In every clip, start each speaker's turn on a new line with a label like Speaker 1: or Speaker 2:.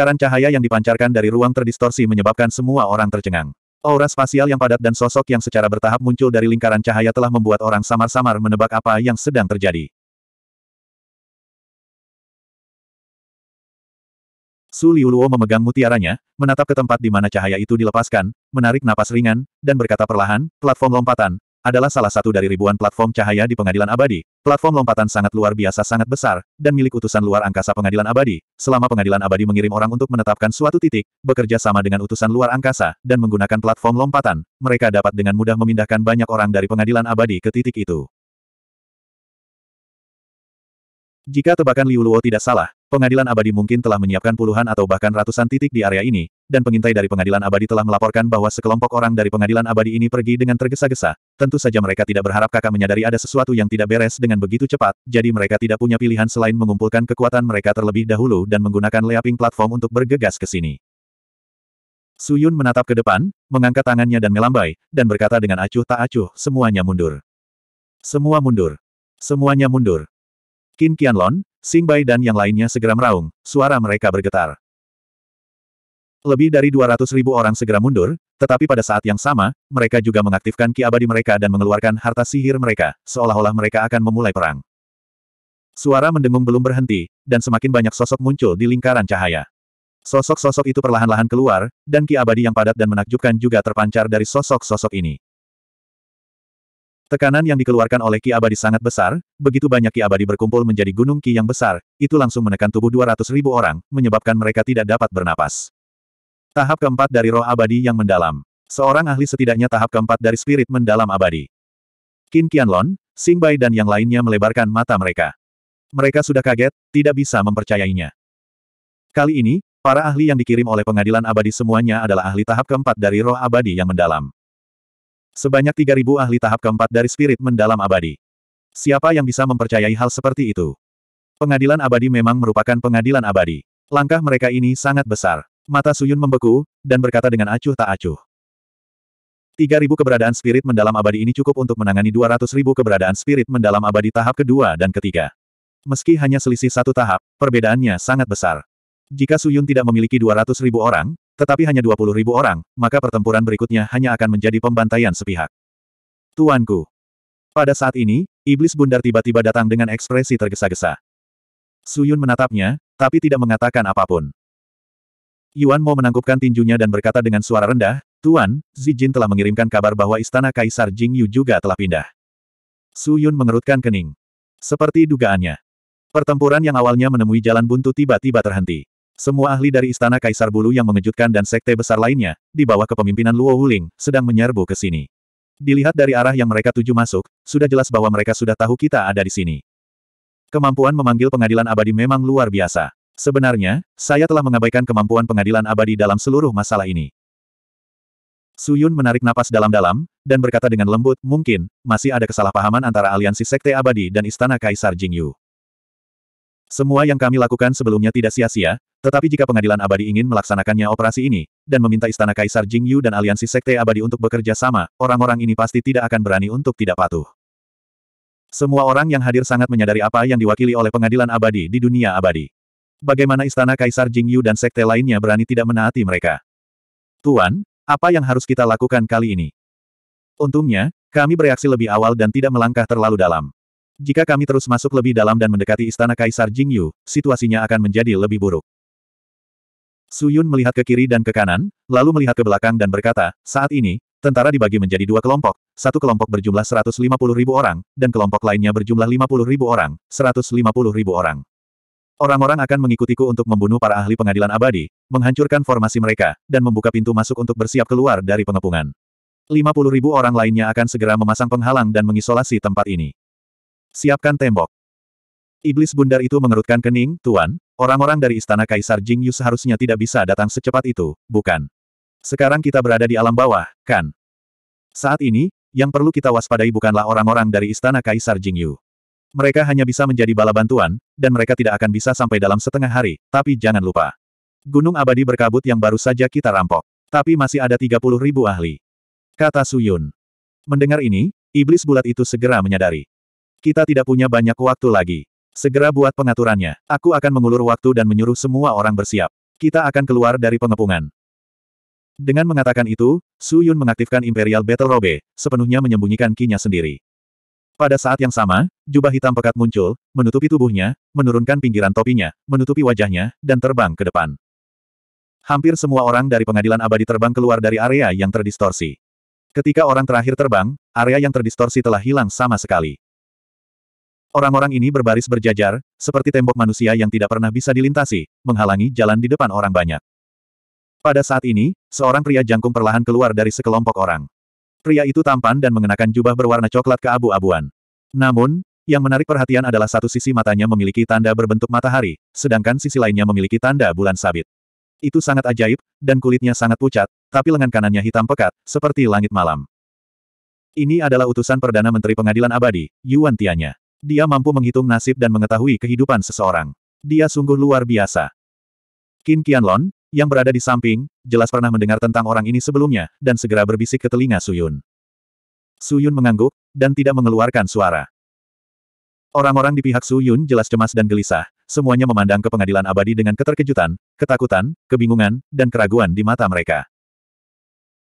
Speaker 1: Lingkaran cahaya yang dipancarkan dari ruang terdistorsi menyebabkan semua orang tercengang. Aura spasial yang padat dan sosok
Speaker 2: yang secara bertahap muncul dari lingkaran cahaya telah membuat orang samar-samar menebak apa yang sedang terjadi. Su Liuluo memegang mutiaranya, menatap ke tempat di mana cahaya itu dilepaskan, menarik napas ringan, dan berkata
Speaker 1: perlahan, platform lompatan, adalah salah satu dari ribuan platform cahaya di pengadilan abadi. Platform lompatan sangat luar biasa sangat besar, dan milik utusan luar angkasa pengadilan abadi. Selama pengadilan abadi mengirim orang untuk menetapkan suatu titik, bekerja sama dengan utusan luar angkasa, dan menggunakan platform lompatan, mereka dapat dengan mudah memindahkan banyak orang dari pengadilan abadi ke titik itu. Jika tebakan Liu Luo tidak salah, pengadilan abadi mungkin telah menyiapkan puluhan atau bahkan ratusan titik di area ini, dan pengintai dari pengadilan abadi telah melaporkan bahwa sekelompok orang dari pengadilan abadi ini pergi dengan tergesa-gesa, tentu saja mereka tidak berharap kakak menyadari ada sesuatu yang tidak beres dengan begitu cepat, jadi mereka tidak punya pilihan selain mengumpulkan kekuatan mereka terlebih dahulu dan menggunakan leaping platform untuk bergegas ke sini. Suyun menatap ke depan, mengangkat tangannya dan melambai, dan berkata dengan acuh tak acuh, semuanya mundur. Semua mundur. Semuanya mundur. Qin Qianlong, Xing Bai dan yang lainnya segera meraung, suara mereka bergetar. Lebih dari 200 ribu orang segera mundur, tetapi pada saat yang sama, mereka juga mengaktifkan ki abadi mereka dan mengeluarkan harta sihir mereka, seolah-olah mereka akan memulai perang. Suara mendengung belum berhenti, dan semakin banyak sosok muncul di lingkaran cahaya. Sosok-sosok itu perlahan-lahan keluar, dan ki abadi yang padat dan menakjubkan juga terpancar dari sosok-sosok ini. Tekanan yang dikeluarkan oleh ki abadi sangat besar, begitu banyak ki abadi berkumpul menjadi gunung ki yang besar, itu langsung menekan tubuh 200 ribu orang, menyebabkan mereka tidak dapat bernapas. Tahap keempat dari roh abadi yang mendalam. Seorang ahli setidaknya tahap keempat dari spirit mendalam abadi. Qin Qianlon, Xing Bai dan yang lainnya melebarkan mata mereka. Mereka sudah kaget, tidak bisa mempercayainya. Kali ini, para ahli yang dikirim oleh pengadilan abadi semuanya adalah ahli tahap keempat dari roh abadi yang mendalam. Sebanyak 3.000 ahli tahap keempat dari spirit mendalam abadi. Siapa yang bisa mempercayai hal seperti itu? Pengadilan abadi memang merupakan pengadilan abadi. Langkah mereka ini sangat besar. Mata Suyun membeku, dan berkata dengan acuh tak acuh. 3000 keberadaan spirit mendalam abadi ini cukup untuk menangani ratus ribu keberadaan spirit mendalam abadi tahap kedua dan ketiga. Meski hanya selisih satu tahap, perbedaannya sangat besar. Jika Suyun tidak memiliki ratus ribu orang, tetapi hanya puluh ribu orang, maka pertempuran berikutnya hanya akan menjadi pembantaian sepihak. Tuanku. Pada saat ini, Iblis Bundar tiba-tiba datang dengan ekspresi tergesa-gesa. Suyun menatapnya, tapi tidak mengatakan apapun. Yuan Mo menangkupkan tinjunya dan berkata dengan suara rendah, Tuan, Zijin telah mengirimkan kabar bahwa istana Kaisar Jing Yu juga telah pindah. Su Yun mengerutkan kening. Seperti dugaannya. Pertempuran yang awalnya menemui jalan buntu tiba-tiba terhenti. Semua ahli dari istana Kaisar Bulu yang mengejutkan dan sekte besar lainnya, di bawah kepemimpinan Luo Huling, sedang menyerbu ke sini. Dilihat dari arah yang mereka tuju masuk, sudah jelas bahwa mereka sudah tahu kita ada di sini. Kemampuan memanggil pengadilan abadi memang luar biasa. Sebenarnya, saya telah mengabaikan kemampuan pengadilan abadi dalam seluruh masalah ini. Suyun menarik napas dalam-dalam, dan berkata dengan lembut, mungkin, masih ada kesalahpahaman antara aliansi Sekte Abadi dan Istana Kaisar Jingyu. Semua yang kami lakukan sebelumnya tidak sia-sia, tetapi jika pengadilan abadi ingin melaksanakannya operasi ini, dan meminta Istana Kaisar Jingyu dan aliansi Sekte Abadi untuk bekerja sama, orang-orang ini pasti tidak akan berani untuk tidak patuh. Semua orang yang hadir sangat menyadari apa yang diwakili oleh pengadilan abadi di dunia abadi. Bagaimana istana Kaisar Jingyu dan sekte lainnya berani tidak menaati mereka? Tuan, apa yang harus kita lakukan kali ini? Untungnya, kami bereaksi lebih awal dan tidak melangkah terlalu dalam. Jika kami terus masuk lebih dalam dan mendekati istana Kaisar Jingyu, situasinya akan menjadi lebih buruk. Suyun melihat ke kiri dan ke kanan, lalu melihat ke belakang dan berkata, saat ini, tentara dibagi menjadi dua kelompok, satu kelompok berjumlah 150 ribu orang, dan kelompok lainnya berjumlah 50 ribu orang, 150 ribu orang. Orang-orang akan mengikutiku untuk membunuh para ahli pengadilan abadi, menghancurkan formasi mereka, dan membuka pintu masuk untuk bersiap keluar dari pengepungan. 50 ribu orang lainnya akan segera memasang penghalang dan mengisolasi tempat ini. Siapkan tembok. Iblis bundar itu mengerutkan kening, Tuan, orang-orang dari istana Kaisar Jing Yu seharusnya tidak bisa datang secepat itu, bukan? Sekarang kita berada di alam bawah, kan? Saat ini, yang perlu kita waspadai bukanlah orang-orang dari istana Kaisar Jing Yu. Mereka hanya bisa menjadi bala bantuan, dan mereka tidak akan bisa sampai dalam setengah hari, tapi jangan lupa. Gunung abadi berkabut yang baru saja kita rampok. Tapi masih ada 30 ribu ahli. Kata Suyun. Mendengar ini, iblis bulat itu segera menyadari. Kita tidak punya banyak waktu lagi. Segera buat pengaturannya. Aku akan mengulur waktu dan menyuruh semua orang bersiap. Kita akan keluar dari pengepungan. Dengan mengatakan itu, Su Yun mengaktifkan Imperial Battle Robe, sepenuhnya menyembunyikan kinya sendiri. Pada saat yang sama, jubah hitam pekat muncul, menutupi tubuhnya, menurunkan pinggiran topinya, menutupi wajahnya, dan terbang ke depan. Hampir semua orang dari pengadilan abadi terbang keluar dari area yang terdistorsi. Ketika orang terakhir terbang, area yang terdistorsi telah hilang sama sekali. Orang-orang ini berbaris berjajar, seperti tembok manusia yang tidak pernah bisa dilintasi, menghalangi jalan di depan orang banyak. Pada saat ini, seorang pria jangkung perlahan keluar dari sekelompok orang. Pria itu tampan dan mengenakan jubah berwarna coklat keabu-abuan. Namun, yang menarik perhatian adalah satu sisi matanya memiliki tanda berbentuk matahari, sedangkan sisi lainnya memiliki tanda bulan sabit. Itu sangat ajaib, dan kulitnya sangat pucat, tapi lengan kanannya hitam pekat, seperti langit malam. Ini adalah utusan Perdana Menteri Pengadilan Abadi, Yuan Tianya. Dia mampu menghitung nasib dan mengetahui kehidupan seseorang. Dia sungguh luar biasa. Qin Qianlong yang berada di samping, jelas pernah mendengar tentang orang ini sebelumnya, dan segera berbisik ke telinga Suyun. Suyun mengangguk, dan tidak mengeluarkan suara. Orang-orang di pihak Suyun jelas cemas dan gelisah, semuanya memandang ke pengadilan abadi dengan keterkejutan, ketakutan, kebingungan, dan keraguan di mata mereka.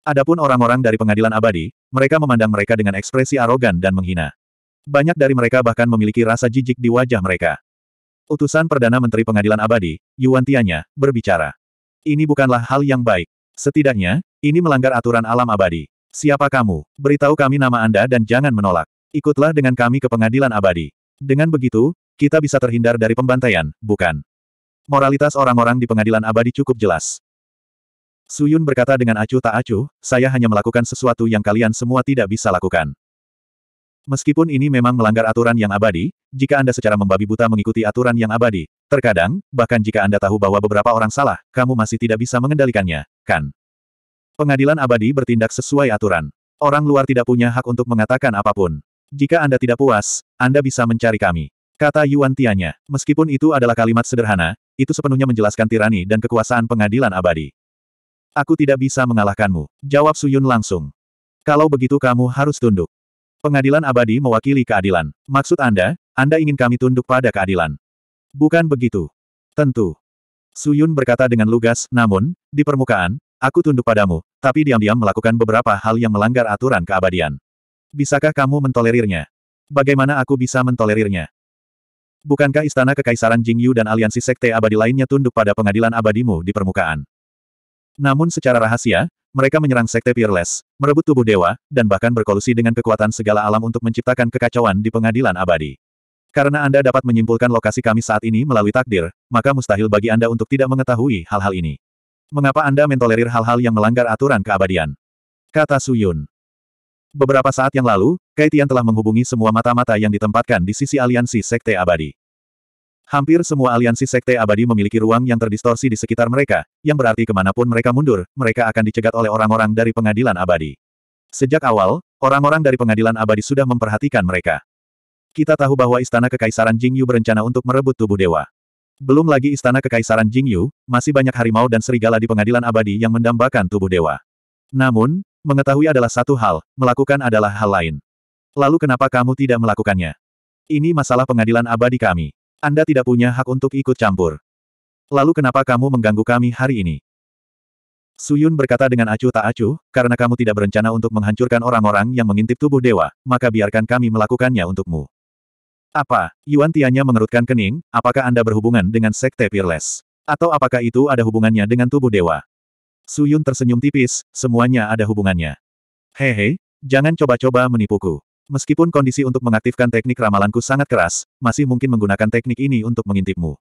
Speaker 1: Adapun orang-orang dari pengadilan abadi, mereka memandang mereka dengan ekspresi arogan dan menghina. Banyak dari mereka bahkan memiliki rasa jijik di wajah mereka. Utusan Perdana Menteri Pengadilan Abadi, Yuan Tianya, berbicara. Ini bukanlah hal yang baik. Setidaknya, ini melanggar aturan alam abadi. Siapa kamu? Beritahu kami nama Anda dan jangan menolak. Ikutlah dengan kami ke pengadilan abadi. Dengan begitu, kita bisa terhindar dari pembantaian, bukan? Moralitas orang-orang di pengadilan abadi cukup jelas. Suyun berkata dengan acuh tak acuh, saya hanya melakukan sesuatu yang kalian semua tidak bisa lakukan. Meskipun ini memang melanggar aturan yang abadi, jika Anda secara membabi buta mengikuti aturan yang abadi, terkadang, bahkan jika Anda tahu bahwa beberapa orang salah, kamu masih tidak bisa mengendalikannya, kan? Pengadilan abadi bertindak sesuai aturan. Orang luar tidak punya hak untuk mengatakan apapun. Jika Anda tidak puas, Anda bisa mencari kami. Kata Yuan Tianya. Meskipun itu adalah kalimat sederhana, itu sepenuhnya menjelaskan tirani dan kekuasaan pengadilan abadi. Aku tidak bisa mengalahkanmu. Jawab Suyun langsung. Kalau begitu kamu harus tunduk. Pengadilan abadi mewakili keadilan. Maksud Anda, Anda ingin kami tunduk pada keadilan. Bukan begitu. Tentu. Suyun berkata dengan lugas, namun, di permukaan, aku tunduk padamu, tapi diam-diam melakukan beberapa hal yang melanggar aturan keabadian. Bisakah kamu mentolerirnya? Bagaimana aku bisa mentolerirnya? Bukankah istana kekaisaran Jingyu dan aliansi sekte abadi lainnya tunduk pada pengadilan abadimu di permukaan? Namun secara rahasia, mereka menyerang Sekte Peerless, merebut tubuh dewa, dan bahkan berkolusi dengan kekuatan segala alam untuk menciptakan kekacauan di pengadilan abadi. Karena Anda dapat menyimpulkan lokasi kami saat ini melalui takdir, maka mustahil bagi Anda untuk tidak mengetahui hal-hal ini. Mengapa Anda mentolerir hal-hal yang melanggar aturan keabadian? Kata Suyun. Beberapa saat yang lalu, Kaitian telah menghubungi semua mata-mata yang ditempatkan di sisi aliansi Sekte Abadi. Hampir semua aliansi sekte abadi memiliki ruang yang terdistorsi di sekitar mereka, yang berarti kemanapun mereka mundur, mereka akan dicegat oleh orang-orang dari pengadilan abadi. Sejak awal, orang-orang dari pengadilan abadi sudah memperhatikan mereka. Kita tahu bahwa istana kekaisaran Jingyu berencana untuk merebut tubuh dewa. Belum lagi istana kekaisaran Jingyu, masih banyak harimau dan serigala di pengadilan abadi yang mendambakan tubuh dewa. Namun, mengetahui adalah satu hal, melakukan adalah hal lain. Lalu kenapa kamu tidak melakukannya? Ini masalah pengadilan abadi kami. Anda tidak punya hak untuk ikut campur. Lalu kenapa kamu mengganggu kami hari ini? Suyun berkata dengan acuh tak acuh, karena kamu tidak berencana untuk menghancurkan orang-orang yang mengintip tubuh dewa, maka biarkan kami melakukannya untukmu. Apa? Yuan Tianya mengerutkan kening, apakah Anda berhubungan dengan Sekte Peerless? Atau apakah itu ada hubungannya dengan tubuh dewa? Suyun tersenyum tipis, semuanya ada hubungannya. Hehe, jangan coba-coba menipuku. Meskipun kondisi untuk mengaktifkan teknik ramalanku sangat keras, masih mungkin menggunakan teknik ini untuk mengintipmu.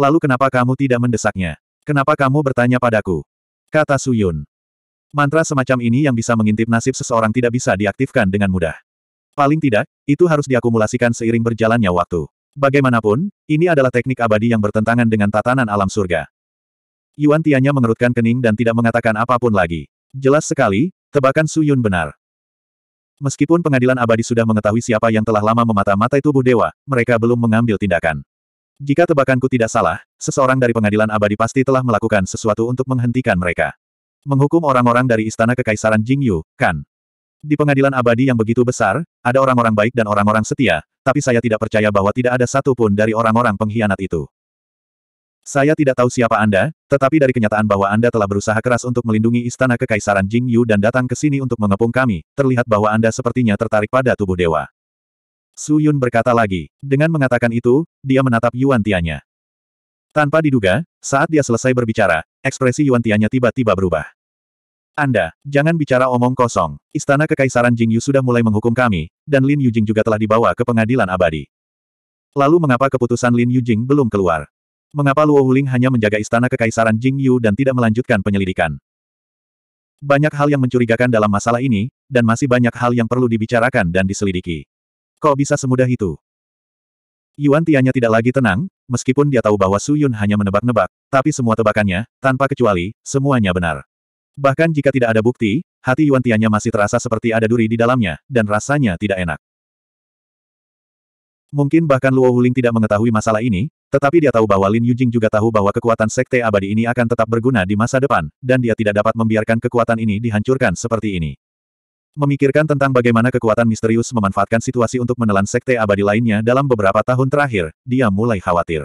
Speaker 1: Lalu kenapa kamu tidak mendesaknya? Kenapa kamu bertanya padaku? Kata Suyun. Mantra semacam ini yang bisa mengintip nasib seseorang tidak bisa diaktifkan dengan mudah. Paling tidak, itu harus diakumulasikan seiring berjalannya waktu. Bagaimanapun, ini adalah teknik abadi yang bertentangan dengan tatanan alam surga. Yuan Tianya mengerutkan kening dan tidak mengatakan apapun lagi. Jelas sekali, tebakan Suyun benar. Meskipun pengadilan abadi sudah mengetahui siapa yang telah lama memata-matai tubuh dewa, mereka belum mengambil tindakan. Jika tebakanku tidak salah, seseorang dari pengadilan abadi pasti telah melakukan sesuatu untuk menghentikan mereka. Menghukum orang-orang dari istana kekaisaran Jingyu, kan? Di pengadilan abadi yang begitu besar, ada orang-orang baik dan orang-orang setia, tapi saya tidak percaya bahwa tidak ada satupun dari orang-orang pengkhianat itu. Saya tidak tahu siapa Anda, tetapi dari kenyataan bahwa Anda telah berusaha keras untuk melindungi istana kekaisaran Jing Yu dan datang ke sini untuk mengepung kami, terlihat bahwa Anda sepertinya tertarik pada tubuh dewa. Su Yun berkata lagi. Dengan mengatakan itu, dia menatap Yuan Tianya. Tanpa diduga, saat dia selesai berbicara, ekspresi Yuan Tianya tiba-tiba berubah. Anda, jangan bicara omong kosong. Istana Kekaisaran Jing Yu sudah mulai menghukum kami, dan Lin Yujing juga telah dibawa ke pengadilan abadi. Lalu mengapa keputusan Lin Yujing belum keluar? Mengapa Luo Huling hanya menjaga istana kekaisaran Jing Yu dan tidak melanjutkan penyelidikan? Banyak hal yang mencurigakan dalam masalah ini, dan masih banyak hal yang perlu dibicarakan dan diselidiki. Kok bisa semudah itu? Yuan Tianya tidak lagi tenang, meskipun dia tahu bahwa Su Yun hanya menebak-nebak, tapi semua tebakannya, tanpa kecuali, semuanya benar. Bahkan jika tidak ada bukti, hati Yuan Tianya masih terasa seperti ada duri di dalamnya, dan rasanya tidak enak.
Speaker 2: Mungkin bahkan Luo Huling
Speaker 1: tidak mengetahui masalah ini, tetapi dia tahu bahwa Lin Yujing juga tahu bahwa kekuatan sekte abadi ini akan tetap berguna di masa depan, dan dia tidak dapat membiarkan kekuatan ini dihancurkan seperti ini. Memikirkan tentang bagaimana kekuatan misterius memanfaatkan situasi untuk menelan sekte abadi lainnya dalam beberapa tahun terakhir, dia mulai khawatir.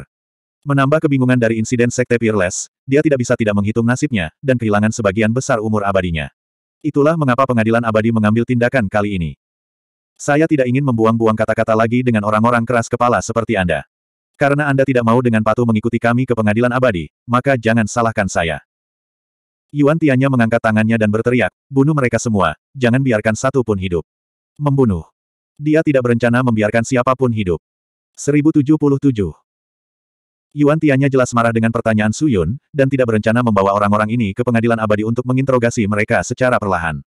Speaker 1: Menambah kebingungan dari insiden sekte Peerless, dia tidak bisa tidak menghitung nasibnya, dan kehilangan sebagian besar umur abadinya. Itulah mengapa pengadilan abadi mengambil tindakan kali ini. Saya tidak ingin membuang-buang kata-kata lagi dengan orang-orang keras kepala seperti Anda. Karena Anda tidak mau dengan patuh mengikuti kami ke pengadilan abadi, maka jangan salahkan saya. Yuan Tianya mengangkat tangannya dan berteriak, bunuh mereka semua, jangan biarkan satu pun hidup. Membunuh. Dia tidak berencana membiarkan siapapun hidup. 1077. Yuan Tianya jelas marah dengan pertanyaan Su Yun, dan tidak berencana membawa orang-orang ini ke pengadilan abadi untuk menginterogasi mereka secara perlahan.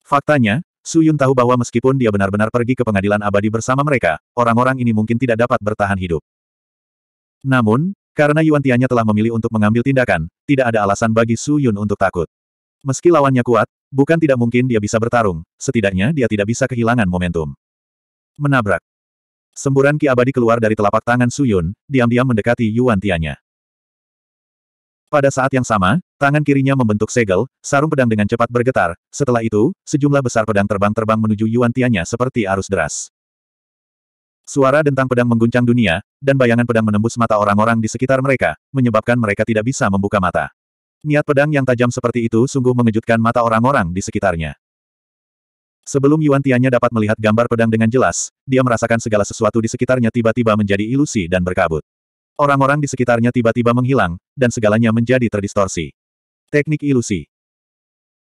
Speaker 1: Faktanya, Su Yun tahu bahwa meskipun dia benar-benar pergi ke pengadilan abadi bersama mereka, orang-orang ini mungkin tidak dapat bertahan hidup. Namun, karena Yuan Tianya telah memilih untuk mengambil tindakan, tidak ada alasan bagi Su Yun untuk takut. Meski lawannya kuat, bukan tidak mungkin dia bisa bertarung, setidaknya dia tidak bisa kehilangan momentum. Menabrak. Semburan Ki Abadi keluar dari telapak tangan Su Yun, diam-diam mendekati Yuan Tianya. Pada saat yang sama, tangan kirinya membentuk segel, sarung pedang dengan cepat bergetar, setelah itu, sejumlah besar pedang terbang-terbang menuju Yuan Tianya seperti arus deras. Suara dentang pedang mengguncang dunia, dan bayangan pedang menembus mata orang-orang di sekitar mereka, menyebabkan mereka tidak bisa membuka mata. Niat pedang yang tajam seperti itu sungguh mengejutkan mata orang-orang di sekitarnya. Sebelum Yuan Tianya dapat melihat gambar pedang dengan jelas, dia merasakan segala sesuatu di sekitarnya tiba-tiba menjadi ilusi dan berkabut. Orang-orang di sekitarnya tiba-tiba menghilang, dan segalanya menjadi terdistorsi. Teknik ilusi.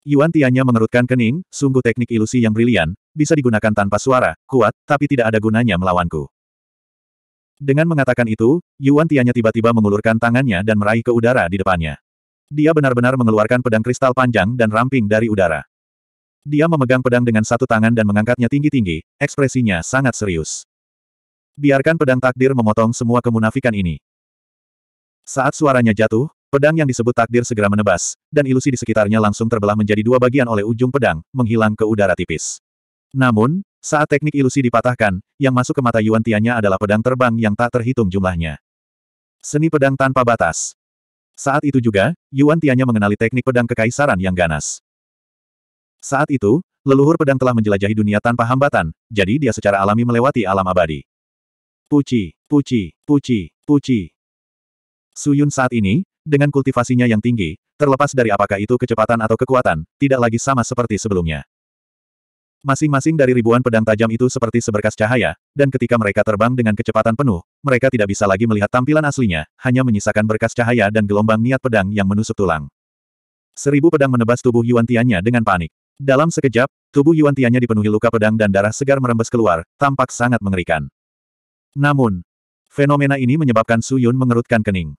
Speaker 1: Yuan Tianya mengerutkan kening, sungguh teknik ilusi yang brilian, bisa digunakan tanpa suara, kuat, tapi tidak ada gunanya melawanku. Dengan mengatakan itu, Yuan Tianya tiba-tiba mengulurkan tangannya dan meraih ke udara di depannya. Dia benar-benar mengeluarkan pedang kristal panjang dan ramping dari udara. Dia memegang pedang dengan satu tangan dan mengangkatnya tinggi-tinggi, ekspresinya sangat serius. Biarkan pedang takdir memotong semua kemunafikan ini. Saat suaranya jatuh, pedang yang disebut takdir segera menebas, dan ilusi di sekitarnya langsung terbelah menjadi dua bagian oleh ujung pedang, menghilang ke udara tipis. Namun, saat teknik ilusi dipatahkan, yang masuk ke mata Yuan Tianya adalah pedang terbang yang tak terhitung jumlahnya. Seni pedang tanpa batas. Saat itu juga, Yuan Tianya mengenali teknik pedang kekaisaran yang ganas. Saat itu, leluhur pedang telah menjelajahi dunia tanpa hambatan, jadi dia secara alami melewati alam abadi. Puci, puci, puci, puci. Suyun saat ini, dengan kultivasinya yang tinggi, terlepas dari apakah itu kecepatan atau kekuatan, tidak lagi sama seperti sebelumnya. Masing-masing dari ribuan pedang tajam itu seperti seberkas cahaya, dan ketika mereka terbang dengan kecepatan penuh, mereka tidak bisa lagi melihat tampilan aslinya, hanya menyisakan berkas cahaya dan gelombang niat pedang yang menusuk tulang. Seribu pedang menebas tubuh Yuan Tianya dengan panik. Dalam sekejap, tubuh Yuan Tianya dipenuhi luka pedang dan darah segar merembes keluar, tampak sangat mengerikan. Namun, fenomena ini menyebabkan Su Yun mengerutkan kening.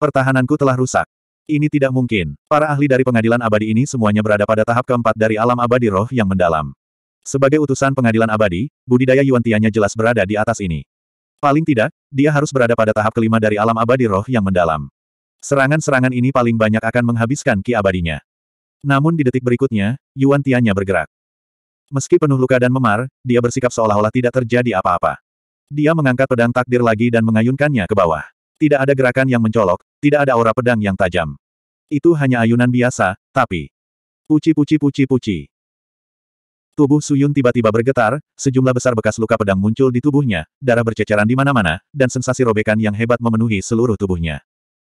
Speaker 1: Pertahananku telah rusak. Ini tidak mungkin. Para ahli dari pengadilan abadi ini semuanya berada pada tahap keempat dari alam abadi roh yang mendalam. Sebagai utusan pengadilan abadi, budidaya Yuan Tianya jelas berada di atas ini. Paling tidak, dia harus berada pada tahap kelima dari alam abadi roh yang mendalam. Serangan-serangan ini paling banyak akan menghabiskan ki abadinya. Namun di detik berikutnya, Yuan Tianya bergerak. Meski penuh luka dan memar, dia bersikap seolah-olah tidak terjadi apa-apa. Dia mengangkat pedang takdir lagi dan mengayunkannya ke bawah. Tidak ada gerakan yang mencolok, tidak ada aura pedang yang tajam. Itu hanya ayunan biasa, tapi... Puci-puci-puci-puci. Tubuh Suyun tiba-tiba bergetar, sejumlah besar bekas luka pedang muncul di tubuhnya, darah berceceran di mana-mana, dan sensasi robekan yang hebat memenuhi seluruh tubuhnya.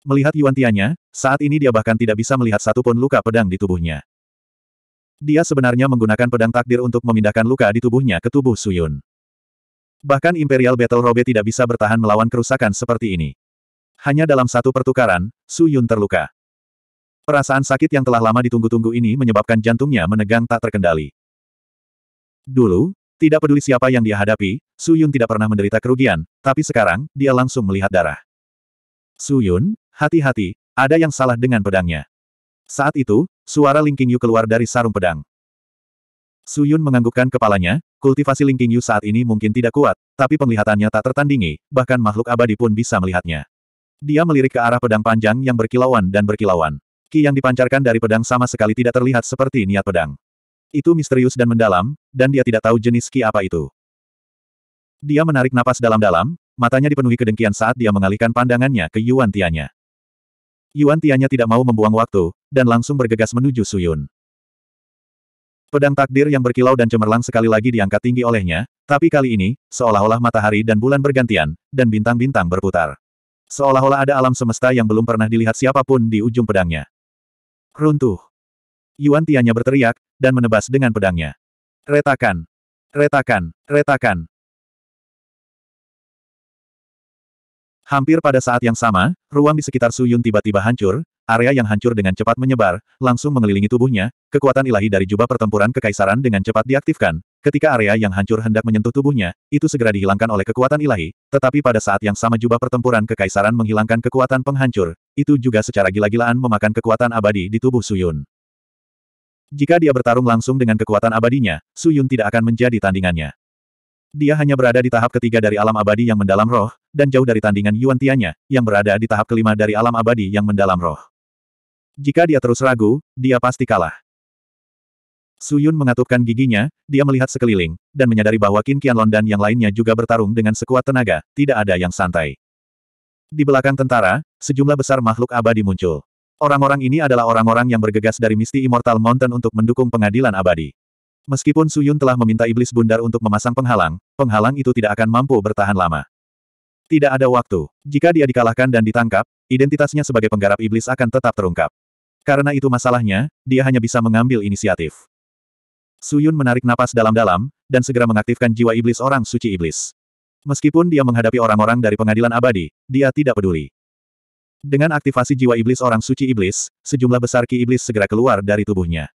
Speaker 1: Melihat Yuan Tianya, saat ini dia bahkan tidak bisa melihat satupun luka pedang di tubuhnya. Dia sebenarnya menggunakan pedang takdir untuk memindahkan luka di tubuhnya ke tubuh Suyun. Bahkan Imperial Battle Robe tidak bisa bertahan melawan kerusakan seperti ini. Hanya dalam satu pertukaran, Su Yun terluka. Perasaan sakit yang telah lama ditunggu-tunggu ini menyebabkan jantungnya menegang tak terkendali. Dulu, tidak peduli siapa yang dia hadapi, Su Yun tidak pernah menderita kerugian, tapi sekarang, dia langsung melihat darah. Su Yun, hati-hati, ada yang salah dengan pedangnya. Saat itu, suara Ling Qingyu keluar dari sarung pedang. Su Yun menganggukkan kepalanya, kultivasi Ling Qingyu saat ini mungkin tidak kuat, tapi penglihatannya tak tertandingi, bahkan makhluk abadi pun bisa melihatnya. Dia melirik ke arah pedang panjang yang berkilauan dan berkilauan. Ki yang dipancarkan dari pedang sama sekali tidak terlihat seperti niat pedang. Itu misterius dan mendalam, dan dia tidak tahu jenis ki apa itu. Dia menarik napas dalam-dalam, matanya dipenuhi kedengkian saat dia mengalihkan pandangannya ke Yuan Tianya. Yuan Tianya tidak mau membuang waktu, dan langsung bergegas menuju Suyun. Pedang takdir yang berkilau dan cemerlang sekali lagi diangkat tinggi olehnya, tapi kali ini, seolah-olah matahari dan bulan bergantian, dan bintang-bintang berputar. Seolah-olah ada alam semesta yang belum pernah dilihat siapapun di ujung pedangnya.
Speaker 2: Runtuh. Yuan Tianya berteriak, dan menebas dengan pedangnya. Retakan. Retakan. Retakan. Hampir pada saat yang sama, ruang di sekitar Suyun tiba-tiba hancur, Area yang hancur dengan cepat
Speaker 1: menyebar, langsung mengelilingi tubuhnya, kekuatan ilahi dari jubah pertempuran kekaisaran dengan cepat diaktifkan. Ketika area yang hancur hendak menyentuh tubuhnya, itu segera dihilangkan oleh kekuatan ilahi, tetapi pada saat yang sama jubah pertempuran kekaisaran menghilangkan kekuatan penghancur, itu juga secara gila-gilaan memakan kekuatan abadi di tubuh Suyun. Jika dia bertarung langsung dengan kekuatan abadinya, Suyun tidak akan menjadi tandingannya. Dia hanya berada di tahap ketiga dari alam abadi yang mendalam roh, dan jauh dari tandingan Yuan Tianya, yang berada di tahap kelima dari alam abadi yang mendalam roh. Jika dia terus ragu, dia pasti kalah. Su Yun mengatupkan giginya, dia melihat sekeliling, dan menyadari bahwa Qin Qianlong dan yang lainnya juga bertarung dengan sekuat tenaga, tidak ada yang santai. Di belakang tentara, sejumlah besar makhluk abadi muncul. Orang-orang ini adalah orang-orang yang bergegas dari Misti Immortal Mountain untuk mendukung pengadilan abadi. Meskipun Su Yun telah meminta iblis bundar untuk memasang penghalang, penghalang itu tidak akan mampu bertahan lama. Tidak ada waktu. Jika dia dikalahkan dan ditangkap, identitasnya sebagai penggarap iblis akan tetap terungkap. Karena itu masalahnya, dia hanya bisa mengambil inisiatif. Suyun menarik napas dalam-dalam, dan segera mengaktifkan jiwa iblis orang suci iblis. Meskipun dia menghadapi orang-orang dari pengadilan
Speaker 2: abadi, dia tidak peduli. Dengan aktivasi jiwa iblis orang suci iblis, sejumlah besar ki iblis segera keluar dari tubuhnya.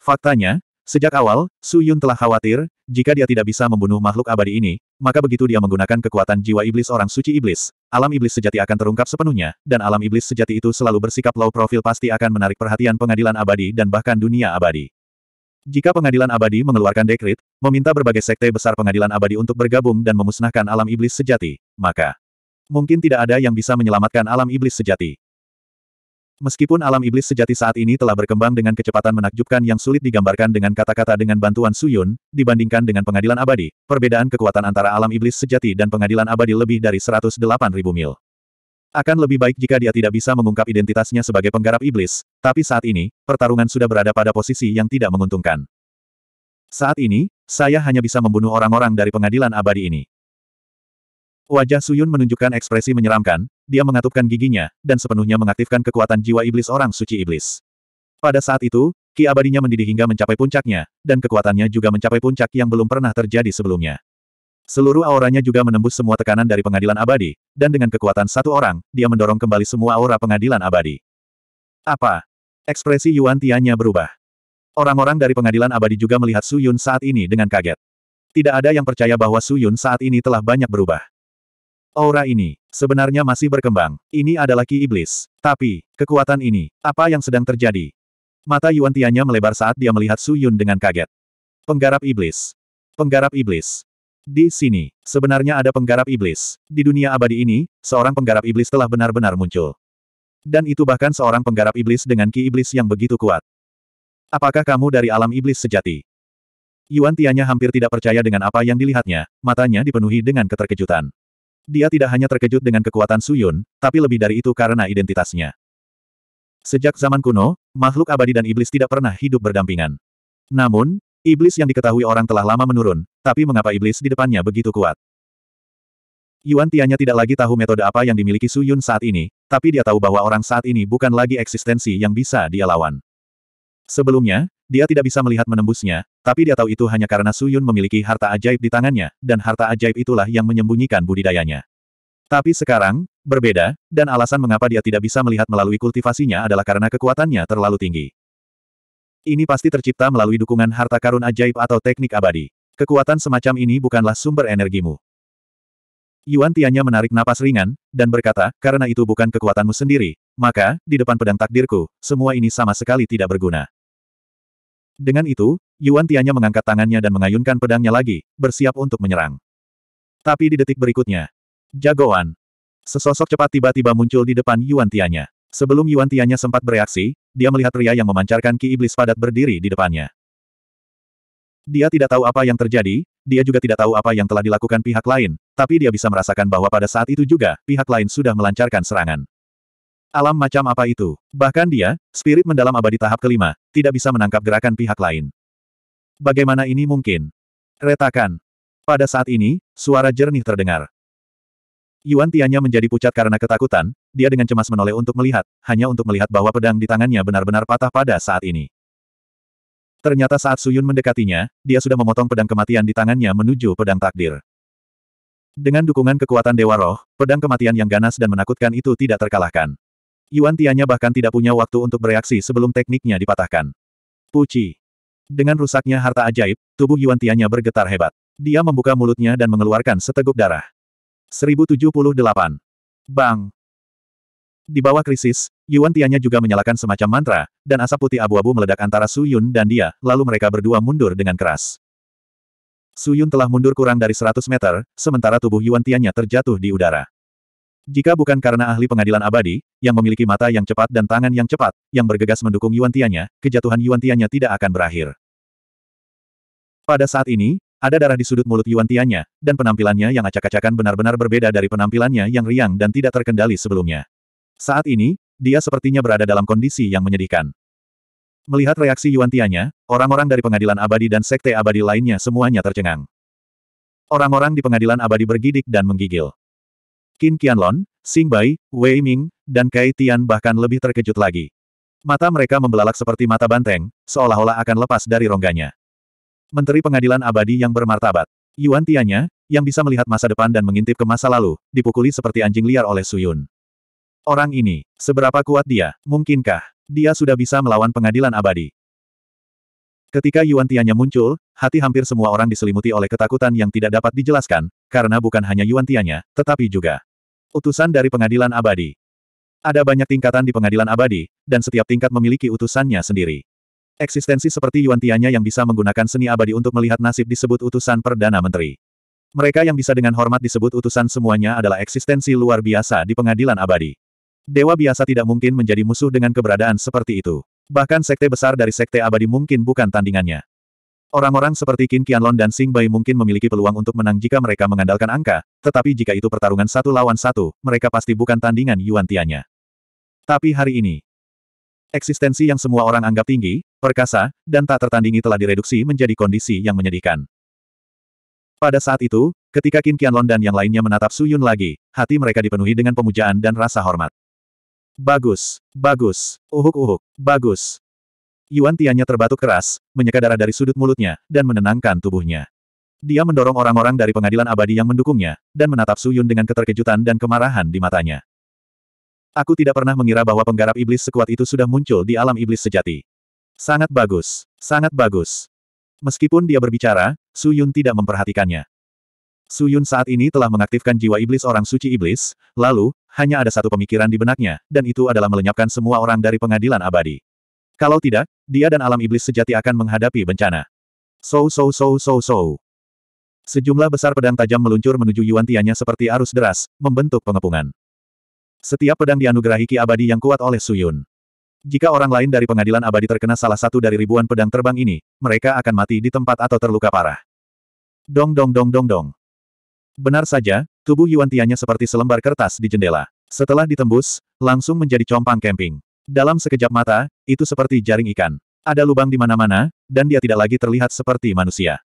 Speaker 2: Faktanya, Sejak awal, Su Yun telah khawatir, jika dia tidak bisa membunuh makhluk abadi ini, maka begitu
Speaker 1: dia menggunakan kekuatan jiwa iblis orang suci iblis, alam iblis sejati akan terungkap sepenuhnya, dan alam iblis sejati itu selalu bersikap low profil pasti akan menarik perhatian pengadilan abadi dan bahkan dunia abadi. Jika pengadilan abadi mengeluarkan dekrit, meminta berbagai sekte besar pengadilan abadi untuk bergabung dan memusnahkan alam iblis sejati, maka mungkin tidak ada yang bisa menyelamatkan alam iblis sejati. Meskipun alam iblis sejati saat ini telah berkembang dengan kecepatan menakjubkan yang sulit digambarkan dengan kata-kata dengan bantuan Suyun, dibandingkan dengan pengadilan abadi, perbedaan kekuatan antara alam iblis sejati dan pengadilan abadi lebih dari 108.000 mil. Akan lebih baik jika dia tidak bisa mengungkap identitasnya sebagai penggarap iblis, tapi saat ini, pertarungan sudah berada pada posisi yang tidak menguntungkan. Saat ini, saya hanya bisa membunuh orang-orang dari pengadilan abadi ini. Wajah Suyun menunjukkan ekspresi menyeramkan, dia mengatupkan giginya, dan sepenuhnya mengaktifkan kekuatan jiwa iblis orang suci iblis. Pada saat itu, ki abadinya mendidih hingga mencapai puncaknya, dan kekuatannya juga mencapai puncak yang belum pernah terjadi sebelumnya. Seluruh auranya juga menembus semua tekanan dari pengadilan abadi, dan dengan kekuatan satu orang, dia mendorong kembali semua aura pengadilan abadi. Apa? Ekspresi Yuan Tianya berubah. Orang-orang dari pengadilan abadi juga melihat Suyun saat ini dengan kaget. Tidak ada yang percaya bahwa Suyun saat ini telah banyak berubah. Aura ini, sebenarnya masih berkembang, ini adalah ki iblis. Tapi, kekuatan ini, apa yang sedang terjadi? Mata Yuan Tianya melebar saat dia melihat Su Yun dengan kaget. Penggarap iblis. Penggarap iblis. Di sini, sebenarnya ada penggarap iblis. Di dunia abadi ini, seorang penggarap iblis telah benar-benar muncul. Dan itu bahkan seorang penggarap iblis dengan ki iblis yang begitu kuat. Apakah kamu dari alam iblis sejati? Yuan Tianya hampir tidak percaya dengan apa yang dilihatnya, matanya dipenuhi dengan keterkejutan. Dia tidak hanya terkejut dengan kekuatan Suyun, tapi lebih dari itu karena identitasnya. Sejak zaman kuno, makhluk abadi dan iblis tidak pernah hidup berdampingan. Namun, iblis yang diketahui orang telah lama menurun, tapi mengapa iblis di depannya begitu kuat? Yuan Tianya tidak lagi tahu metode apa yang dimiliki Su Yun saat ini, tapi dia tahu bahwa orang saat ini bukan lagi eksistensi yang bisa dia lawan. Sebelumnya, dia tidak bisa melihat menembusnya, tapi dia tahu itu hanya karena Su Yun memiliki harta ajaib di tangannya, dan harta ajaib itulah yang menyembunyikan budidayanya. Tapi sekarang, berbeda, dan alasan mengapa dia tidak bisa melihat melalui kultivasinya adalah karena kekuatannya terlalu tinggi. Ini pasti tercipta melalui dukungan harta karun ajaib atau teknik abadi. Kekuatan semacam ini bukanlah sumber energimu. Yuan Tianya menarik napas ringan, dan berkata, karena itu bukan kekuatanmu sendiri, maka, di depan pedang takdirku, semua ini sama sekali tidak berguna. Dengan itu, Yuan Tianya mengangkat tangannya dan mengayunkan pedangnya lagi, bersiap untuk menyerang. Tapi di detik berikutnya, jagoan. Sesosok cepat tiba-tiba muncul di depan Yuan Tianya. Sebelum Yuan Tianya sempat bereaksi, dia melihat pria yang memancarkan ki iblis padat berdiri di depannya. Dia tidak tahu apa yang terjadi, dia juga tidak tahu apa yang telah dilakukan pihak lain, tapi dia bisa merasakan bahwa pada saat itu juga, pihak lain sudah melancarkan serangan. Alam macam apa itu? Bahkan dia, spirit mendalam abadi tahap kelima, tidak bisa menangkap gerakan pihak lain. Bagaimana ini mungkin? Retakan. Pada saat ini, suara jernih terdengar. Yuan Tianya menjadi pucat karena ketakutan, dia dengan cemas menoleh untuk melihat, hanya untuk melihat bahwa pedang di tangannya benar-benar patah pada saat ini. Ternyata saat Suyun mendekatinya, dia sudah memotong pedang kematian di tangannya menuju pedang takdir. Dengan dukungan kekuatan Dewa Roh, pedang kematian yang ganas dan menakutkan itu tidak terkalahkan. Yuan Tianya bahkan tidak punya waktu untuk bereaksi sebelum tekniknya dipatahkan. Puci. Dengan rusaknya harta ajaib, tubuh Yuan Tianya bergetar hebat. Dia membuka mulutnya dan mengeluarkan seteguk darah. 1078. Bang. Di bawah krisis, Yuan Tianya juga menyalakan semacam mantra, dan asap putih abu-abu meledak antara Su Yun dan dia, lalu mereka berdua mundur dengan keras. Su Yun telah mundur kurang dari 100 meter, sementara tubuh Yuan Tianya terjatuh di udara. Jika bukan karena ahli pengadilan abadi, yang memiliki mata yang cepat dan tangan yang cepat, yang bergegas mendukung Yuan Tianya, kejatuhan Yuan Tianya tidak akan berakhir. Pada saat ini, ada darah di sudut mulut Yuan Tianya dan penampilannya yang acak-acakan benar-benar berbeda dari penampilannya yang riang dan tidak terkendali sebelumnya. Saat ini, dia sepertinya berada dalam kondisi yang menyedihkan. Melihat reaksi Yuan Tianya, orang-orang dari pengadilan abadi dan sekte abadi lainnya semuanya tercengang. Orang-orang di pengadilan abadi bergidik dan menggigil. Qin Qianlon, Xing Bai, Wei Ming, dan Kai Tian bahkan lebih terkejut lagi. Mata mereka membelalak seperti mata banteng, seolah-olah akan lepas dari rongganya. Menteri Pengadilan Abadi yang bermartabat, Yuan Tianya, yang bisa melihat masa depan dan mengintip ke masa lalu, dipukuli seperti anjing liar oleh Su Yun. Orang ini, seberapa kuat dia, mungkinkah, dia sudah bisa melawan pengadilan abadi? Ketika Yuan Tianya muncul, hati hampir semua orang diselimuti oleh ketakutan yang tidak dapat dijelaskan, karena bukan hanya Yuan Tianya, tetapi juga utusan dari pengadilan abadi. Ada banyak tingkatan di pengadilan abadi, dan setiap tingkat memiliki utusannya sendiri. Eksistensi seperti Yuan Tianya yang bisa menggunakan seni abadi untuk melihat nasib disebut utusan Perdana Menteri. Mereka yang bisa dengan hormat disebut utusan semuanya adalah eksistensi luar biasa di pengadilan abadi. Dewa biasa tidak mungkin menjadi musuh dengan keberadaan seperti itu. Bahkan sekte besar dari sekte abadi mungkin bukan tandingannya. Orang-orang seperti Qin Qianlon dan Sing Bai mungkin memiliki peluang untuk menang jika mereka mengandalkan angka, tetapi jika itu pertarungan satu lawan satu, mereka pasti bukan tandingan Yuan Tianya. Tapi hari ini, eksistensi yang semua orang anggap tinggi, perkasa, dan tak tertandingi telah direduksi menjadi kondisi yang menyedihkan. Pada saat itu, ketika Qin Qianlon dan yang lainnya menatap Su Yun lagi, hati mereka dipenuhi dengan pemujaan dan rasa hormat. Bagus, bagus, uhuk-uhuk, bagus. Yuan Tianya terbatuk keras, menyeka darah dari sudut mulutnya, dan menenangkan tubuhnya. Dia mendorong orang-orang dari pengadilan abadi yang mendukungnya, dan menatap Su Yun dengan keterkejutan dan kemarahan di matanya. Aku tidak pernah mengira bahwa penggarap iblis sekuat itu sudah muncul di alam iblis sejati. Sangat bagus, sangat bagus. Meskipun dia berbicara, Su Yun tidak memperhatikannya. Su Yun saat ini telah mengaktifkan jiwa iblis orang suci iblis, lalu, hanya ada satu pemikiran di benaknya, dan itu adalah melenyapkan semua orang dari pengadilan abadi. Kalau tidak, dia dan alam iblis sejati akan menghadapi bencana. So so so so so. Sejumlah besar pedang tajam meluncur menuju Yuan Tianya seperti arus deras, membentuk pengepungan. Setiap pedang dianugerahi ki abadi yang kuat oleh Suyun. Jika orang lain dari pengadilan abadi terkena salah satu dari ribuan pedang terbang ini, mereka akan mati di tempat atau terluka parah. Dong dong dong dong dong. Benar saja, tubuh Yuan Tianya seperti selembar kertas di jendela. Setelah ditembus, langsung menjadi compang kemping. Dalam sekejap mata, itu seperti jaring ikan. Ada lubang di mana-mana, dan dia tidak lagi terlihat seperti manusia.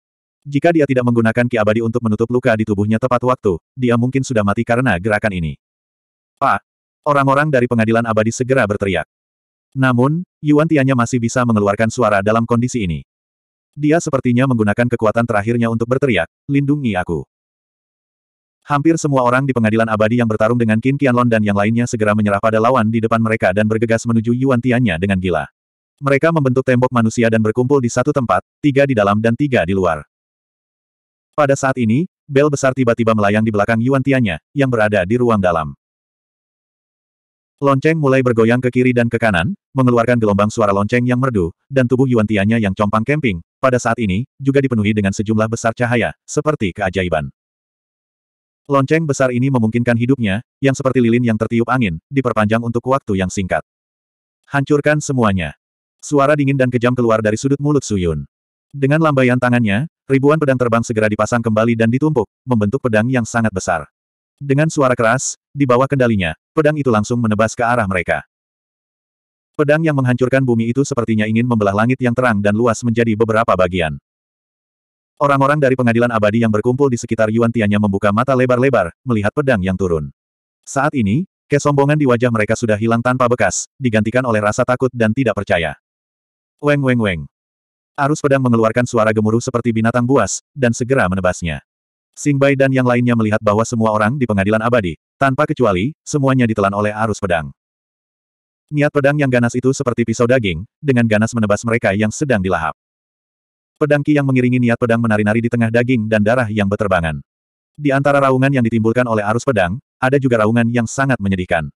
Speaker 1: Jika dia tidak menggunakan ki abadi untuk menutup luka di tubuhnya tepat waktu, dia mungkin sudah mati karena gerakan ini. Pak! Orang-orang dari pengadilan abadi segera berteriak. Namun, Yuan Tianya masih bisa mengeluarkan suara dalam kondisi ini. Dia sepertinya menggunakan kekuatan terakhirnya untuk berteriak, lindungi aku. Hampir semua orang di pengadilan abadi yang bertarung dengan Qin Qianlon dan yang lainnya segera menyerah pada lawan di depan mereka dan bergegas menuju Yuan Tianya dengan gila. Mereka membentuk tembok manusia dan berkumpul di satu tempat,
Speaker 2: tiga di dalam dan tiga di luar. Pada saat ini, bel besar tiba-tiba melayang di belakang Yuan Tianya yang berada di ruang dalam. Lonceng mulai bergoyang
Speaker 1: ke kiri dan ke kanan, mengeluarkan gelombang suara lonceng yang merdu, dan tubuh Yuan Tianya yang compang camping, pada saat ini, juga dipenuhi dengan sejumlah besar cahaya, seperti keajaiban. Lonceng besar ini memungkinkan hidupnya, yang seperti lilin yang tertiup angin, diperpanjang untuk waktu yang singkat. Hancurkan semuanya. Suara dingin dan kejam keluar dari sudut mulut Suyun. Dengan lambaian tangannya, ribuan pedang terbang segera dipasang kembali dan ditumpuk, membentuk pedang yang sangat besar. Dengan suara keras, di bawah kendalinya, pedang itu langsung menebas ke arah mereka. Pedang yang menghancurkan bumi itu sepertinya ingin membelah langit yang terang dan luas menjadi beberapa bagian. Orang-orang dari pengadilan abadi yang berkumpul di sekitar Yuan Tianya membuka mata lebar-lebar, melihat pedang yang turun. Saat ini, kesombongan di wajah mereka sudah hilang tanpa bekas, digantikan oleh rasa takut dan tidak percaya. Weng weng weng. Arus pedang mengeluarkan suara gemuruh seperti binatang buas, dan segera menebasnya. Bai dan yang lainnya melihat bahwa semua orang di pengadilan abadi, tanpa kecuali, semuanya ditelan oleh arus pedang. Niat pedang yang ganas itu seperti pisau daging, dengan ganas menebas mereka yang sedang dilahap. Pedang Ki yang mengiringi niat pedang menari-nari di tengah daging dan darah yang berterbangan. Di antara raungan yang ditimbulkan oleh arus pedang, ada juga raungan yang sangat menyedihkan.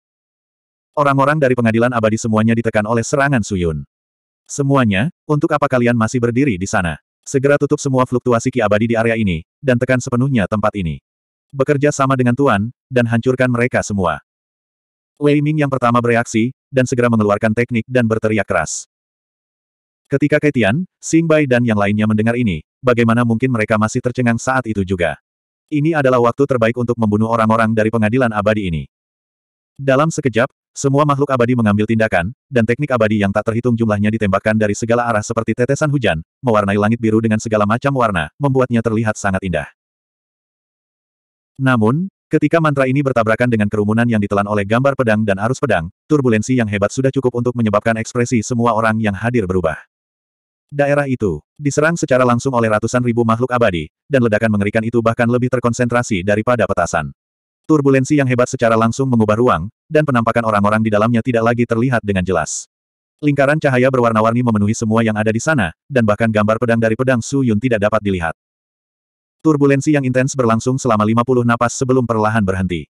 Speaker 1: Orang-orang dari pengadilan abadi semuanya ditekan oleh serangan Suyun. Semuanya, untuk apa kalian masih berdiri di sana? Segera tutup semua fluktuasi Ki abadi di area ini, dan tekan sepenuhnya tempat ini. Bekerja sama dengan Tuan, dan hancurkan mereka semua. Wei Ming yang pertama bereaksi, dan segera mengeluarkan teknik dan berteriak keras. Ketika Ketian, Singbai dan yang lainnya mendengar ini, bagaimana mungkin mereka masih tercengang saat itu juga. Ini adalah waktu terbaik untuk membunuh orang-orang dari pengadilan abadi ini. Dalam sekejap, semua makhluk abadi mengambil tindakan, dan teknik abadi yang tak terhitung jumlahnya ditembakkan dari segala arah seperti tetesan hujan, mewarnai langit biru dengan segala macam warna, membuatnya terlihat sangat indah. Namun, Ketika mantra ini bertabrakan dengan kerumunan yang ditelan oleh gambar pedang dan arus pedang, turbulensi yang hebat sudah cukup untuk menyebabkan ekspresi semua orang yang hadir berubah. Daerah itu diserang secara langsung oleh ratusan ribu makhluk abadi, dan ledakan mengerikan itu bahkan lebih terkonsentrasi daripada petasan. Turbulensi yang hebat secara langsung mengubah ruang, dan penampakan orang-orang di dalamnya tidak lagi terlihat dengan jelas. Lingkaran cahaya berwarna-warni memenuhi semua yang ada di sana, dan bahkan gambar pedang dari pedang Su Yun tidak dapat dilihat. Turbulensi yang intens berlangsung selama 50 napas sebelum perlahan berhenti.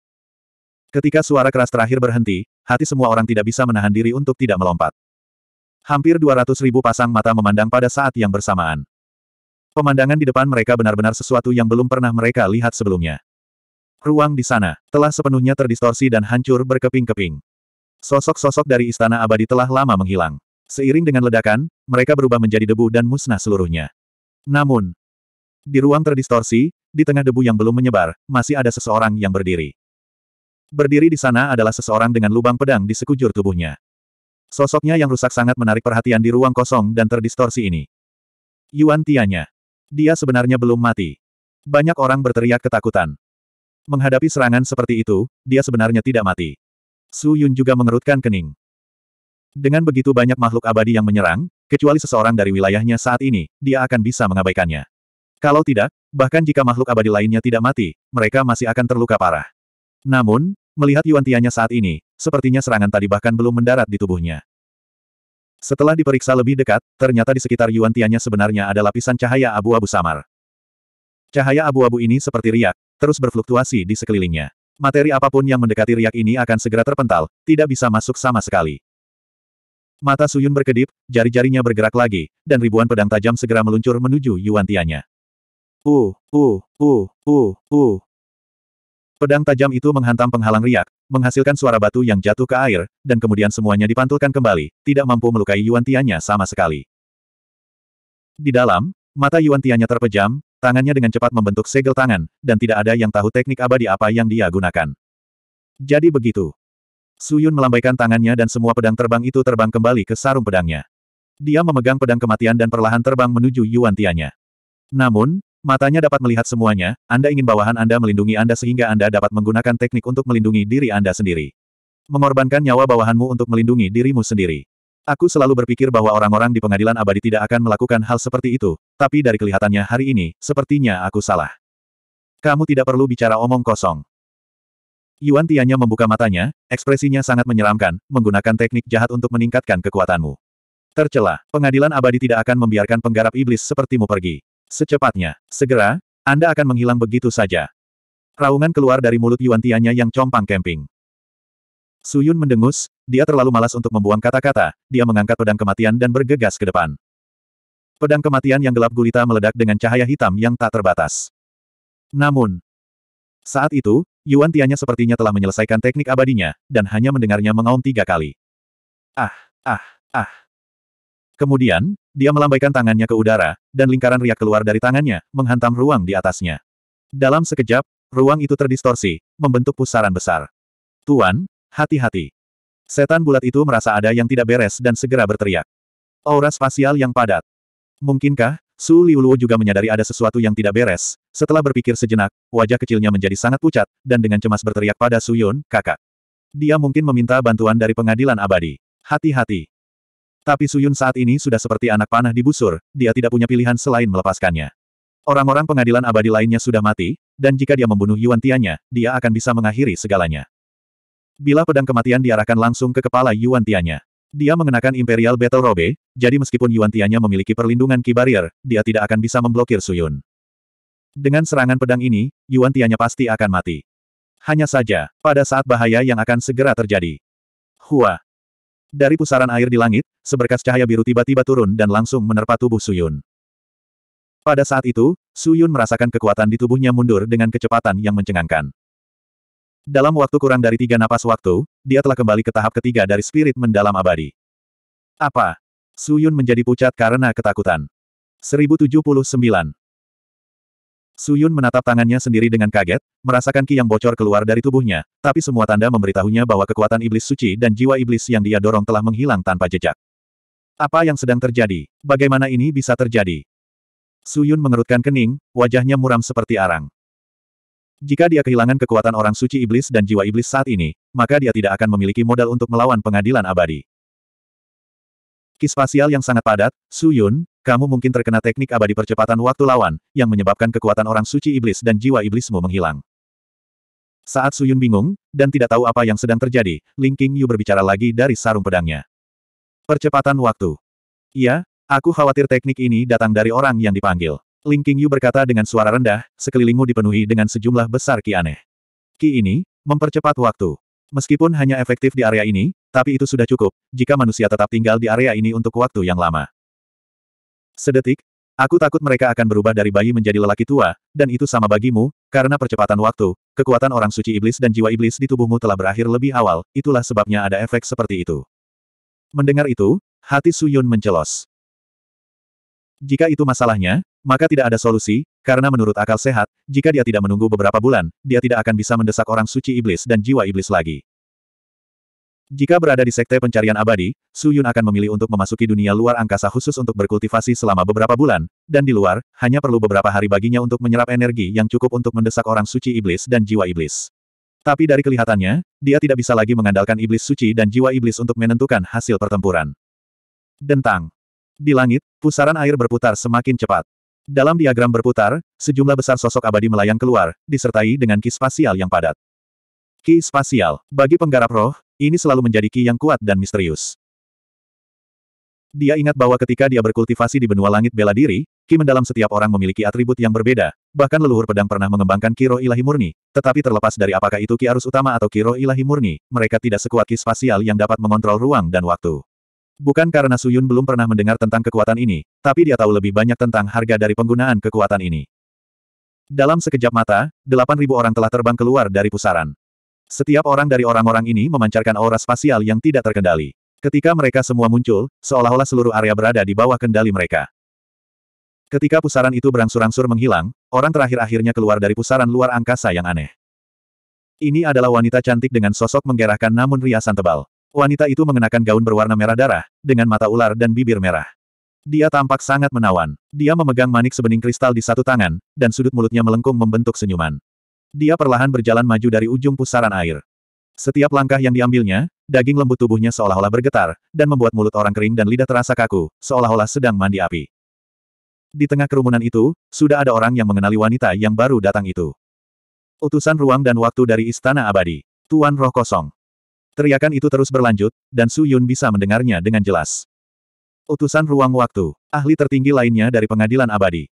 Speaker 1: Ketika suara keras terakhir berhenti, hati semua orang tidak bisa menahan diri untuk tidak melompat. Hampir 200 ribu pasang mata memandang pada saat yang bersamaan. Pemandangan di depan mereka benar-benar sesuatu yang belum pernah mereka lihat sebelumnya. Ruang di sana telah sepenuhnya terdistorsi dan hancur berkeping-keping. Sosok-sosok dari istana abadi telah lama menghilang. Seiring dengan ledakan, mereka berubah menjadi debu dan musnah seluruhnya. Namun, di ruang terdistorsi, di tengah debu yang belum menyebar, masih ada seseorang yang berdiri. Berdiri di sana adalah seseorang dengan lubang pedang di sekujur tubuhnya. Sosoknya yang rusak sangat menarik perhatian di ruang kosong dan terdistorsi ini. Yuan Tianya. Dia sebenarnya belum mati. Banyak orang berteriak ketakutan. Menghadapi serangan seperti itu, dia sebenarnya tidak mati. Su Yun juga mengerutkan kening. Dengan begitu banyak makhluk abadi yang menyerang, kecuali seseorang dari wilayahnya saat ini, dia akan bisa mengabaikannya. Kalau tidak, bahkan jika makhluk abadi lainnya tidak mati, mereka masih akan terluka parah. Namun, Melihat Yuan Tianya saat ini, sepertinya serangan tadi bahkan belum mendarat di tubuhnya. Setelah diperiksa lebih dekat, ternyata di sekitar Yuan Tianya sebenarnya ada lapisan cahaya abu-abu samar. Cahaya abu-abu ini seperti riak, terus berfluktuasi di sekelilingnya. Materi apapun yang mendekati riak ini akan segera terpental, tidak bisa masuk sama sekali. Mata Suyun berkedip, jari-jarinya bergerak lagi, dan ribuan pedang tajam segera meluncur menuju Yuan Tianya.
Speaker 2: Uh, uh, uh, uh, uh,
Speaker 1: Pedang tajam itu menghantam penghalang riak, menghasilkan suara batu yang jatuh ke air, dan kemudian semuanya dipantulkan kembali, tidak mampu melukai Yuan Tianya sama sekali. Di dalam, mata Yuan Tianya terpejam, tangannya dengan cepat membentuk segel tangan, dan tidak ada yang tahu teknik abadi apa yang dia gunakan. Jadi begitu. Suyun melambaikan tangannya dan semua pedang terbang itu terbang kembali ke sarung pedangnya. Dia memegang pedang kematian dan perlahan terbang menuju Yuan Tianya. Namun, Matanya dapat melihat semuanya, Anda ingin bawahan Anda melindungi Anda sehingga Anda dapat menggunakan teknik untuk melindungi diri Anda sendiri. Mengorbankan nyawa bawahanmu untuk melindungi dirimu sendiri. Aku selalu berpikir bahwa orang-orang di pengadilan abadi tidak akan melakukan hal seperti itu, tapi dari kelihatannya hari ini, sepertinya aku salah. Kamu tidak perlu bicara omong kosong. Yuan Tianya membuka matanya, ekspresinya sangat menyeramkan, menggunakan teknik jahat untuk meningkatkan kekuatanmu. Tercelah, pengadilan abadi tidak akan membiarkan penggarap iblis sepertimu pergi. Secepatnya, segera, Anda akan menghilang begitu saja. Raungan keluar dari mulut Yuan Tianya yang compang kemping. Su Yun mendengus, dia terlalu malas untuk membuang kata-kata, dia mengangkat pedang kematian dan bergegas ke depan. Pedang kematian yang gelap gulita meledak dengan cahaya hitam yang tak terbatas. Namun, saat itu, Yuan Tianya sepertinya telah menyelesaikan teknik abadinya, dan hanya mendengarnya mengaum tiga kali. Ah, ah, ah. Kemudian, dia melambaikan tangannya ke udara, dan lingkaran riak keluar dari tangannya, menghantam ruang di atasnya. Dalam sekejap, ruang itu terdistorsi, membentuk pusaran besar. Tuan, hati-hati. Setan bulat itu merasa ada yang tidak beres dan segera berteriak. Aura spasial yang padat. Mungkinkah, Su Liuluo juga menyadari ada sesuatu yang tidak beres. Setelah berpikir sejenak, wajah kecilnya menjadi sangat pucat, dan dengan cemas berteriak pada Su Yun, kakak. Dia mungkin meminta bantuan dari pengadilan abadi. Hati-hati. Tapi Suyun saat ini sudah seperti anak panah di busur, dia tidak punya pilihan selain melepaskannya. Orang-orang pengadilan abadi lainnya sudah mati, dan jika dia membunuh Yuan Tianya, dia akan bisa mengakhiri segalanya. Bila pedang kematian diarahkan langsung ke kepala Yuan Tianya. dia mengenakan Imperial Battle Robe, jadi meskipun Yuan Tianya memiliki perlindungan Ki Barrier, dia tidak akan bisa memblokir Suyun. Dengan serangan pedang ini, Yuan Tianya pasti akan mati. Hanya saja, pada saat bahaya yang akan segera terjadi. Hua, dari pusaran air di langit, seberkas cahaya biru tiba-tiba turun dan langsung menerpa tubuh Suyun. Pada saat itu, Suyun merasakan kekuatan di tubuhnya mundur dengan kecepatan yang mencengangkan. Dalam waktu kurang dari tiga napas waktu, dia telah kembali ke tahap ketiga dari spirit mendalam abadi. Apa? Suyun menjadi pucat karena ketakutan. 1079. Suyun menatap tangannya sendiri dengan kaget, merasakan ki yang bocor keluar dari tubuhnya, tapi semua tanda memberitahunya bahwa kekuatan iblis suci dan jiwa iblis yang dia dorong telah menghilang tanpa jejak. Apa yang sedang terjadi? Bagaimana ini bisa terjadi? Suyun mengerutkan kening, wajahnya muram seperti arang. Jika dia kehilangan kekuatan orang suci iblis dan jiwa iblis saat ini, maka dia tidak akan memiliki modal untuk melawan pengadilan abadi. Kis spasial yang sangat padat, Su Yun, kamu mungkin terkena teknik abadi percepatan waktu lawan, yang menyebabkan kekuatan orang suci iblis dan jiwa iblismu menghilang. Saat Su Yun bingung, dan tidak tahu apa yang sedang terjadi, Ling King Yu berbicara lagi dari sarung pedangnya. Percepatan waktu. Iya, aku khawatir teknik ini datang dari orang yang dipanggil. Ling King Yu berkata dengan suara rendah, sekelilingmu dipenuhi dengan sejumlah besar ki aneh. Ki ini, mempercepat waktu. Meskipun hanya efektif di area ini, tapi itu sudah cukup, jika manusia tetap tinggal di area ini untuk waktu yang lama. Sedetik, aku takut mereka akan berubah dari bayi menjadi lelaki tua, dan itu sama bagimu, karena percepatan waktu, kekuatan orang suci iblis dan jiwa iblis di tubuhmu telah berakhir lebih awal, itulah sebabnya ada efek seperti itu. Mendengar itu, hati Suyun mencelos. Jika itu masalahnya, maka tidak ada solusi, karena menurut akal sehat, jika dia tidak menunggu beberapa bulan, dia tidak akan bisa mendesak orang suci iblis dan jiwa iblis lagi. Jika berada di sekte pencarian abadi, Su Yun akan memilih untuk memasuki dunia luar angkasa khusus untuk berkultivasi selama beberapa bulan, dan di luar, hanya perlu beberapa hari baginya untuk menyerap energi yang cukup untuk mendesak orang suci iblis dan jiwa iblis. Tapi dari kelihatannya, dia tidak bisa lagi mengandalkan iblis suci dan jiwa iblis untuk menentukan hasil pertempuran. Dentang. Di langit, pusaran air berputar semakin cepat. Dalam diagram berputar, sejumlah besar sosok abadi melayang keluar, disertai dengan ki spasial yang padat. Ki spasial, bagi penggarap roh, ini selalu menjadi ki yang kuat dan misterius. Dia ingat bahwa ketika dia berkultivasi di benua langit bela diri, ki mendalam setiap orang memiliki atribut yang berbeda, bahkan leluhur pedang pernah mengembangkan Ki Roh ilahi murni, tetapi terlepas dari apakah itu ki arus utama atau Ki Roh ilahi murni, mereka tidak sekuat ki spasial yang dapat mengontrol ruang dan waktu. Bukan karena Suyun belum pernah mendengar tentang kekuatan ini, tapi dia tahu lebih banyak tentang harga dari penggunaan kekuatan ini. Dalam sekejap mata, 8.000 orang telah terbang keluar dari pusaran. Setiap orang dari orang-orang ini memancarkan aura spasial yang tidak terkendali. Ketika mereka semua muncul, seolah-olah seluruh area berada di bawah kendali mereka. Ketika pusaran itu berangsur-angsur menghilang, orang terakhir akhirnya keluar dari pusaran luar angkasa yang aneh. Ini adalah wanita cantik dengan sosok menggerakkan, namun riasan tebal. Wanita itu mengenakan gaun berwarna merah darah, dengan mata ular dan bibir merah. Dia tampak sangat menawan. Dia memegang manik sebening kristal di satu tangan, dan sudut mulutnya melengkung membentuk senyuman. Dia perlahan berjalan maju dari ujung pusaran air. Setiap langkah yang diambilnya, daging lembut tubuhnya seolah-olah bergetar, dan membuat mulut orang kering dan lidah terasa kaku, seolah-olah sedang mandi api. Di tengah kerumunan itu, sudah ada orang yang mengenali wanita yang baru datang itu. Utusan ruang dan waktu dari Istana Abadi. Tuan Roh Kosong. Teriakan itu terus berlanjut, dan Su Yun bisa
Speaker 2: mendengarnya dengan jelas. Utusan ruang waktu, ahli tertinggi lainnya dari pengadilan abadi.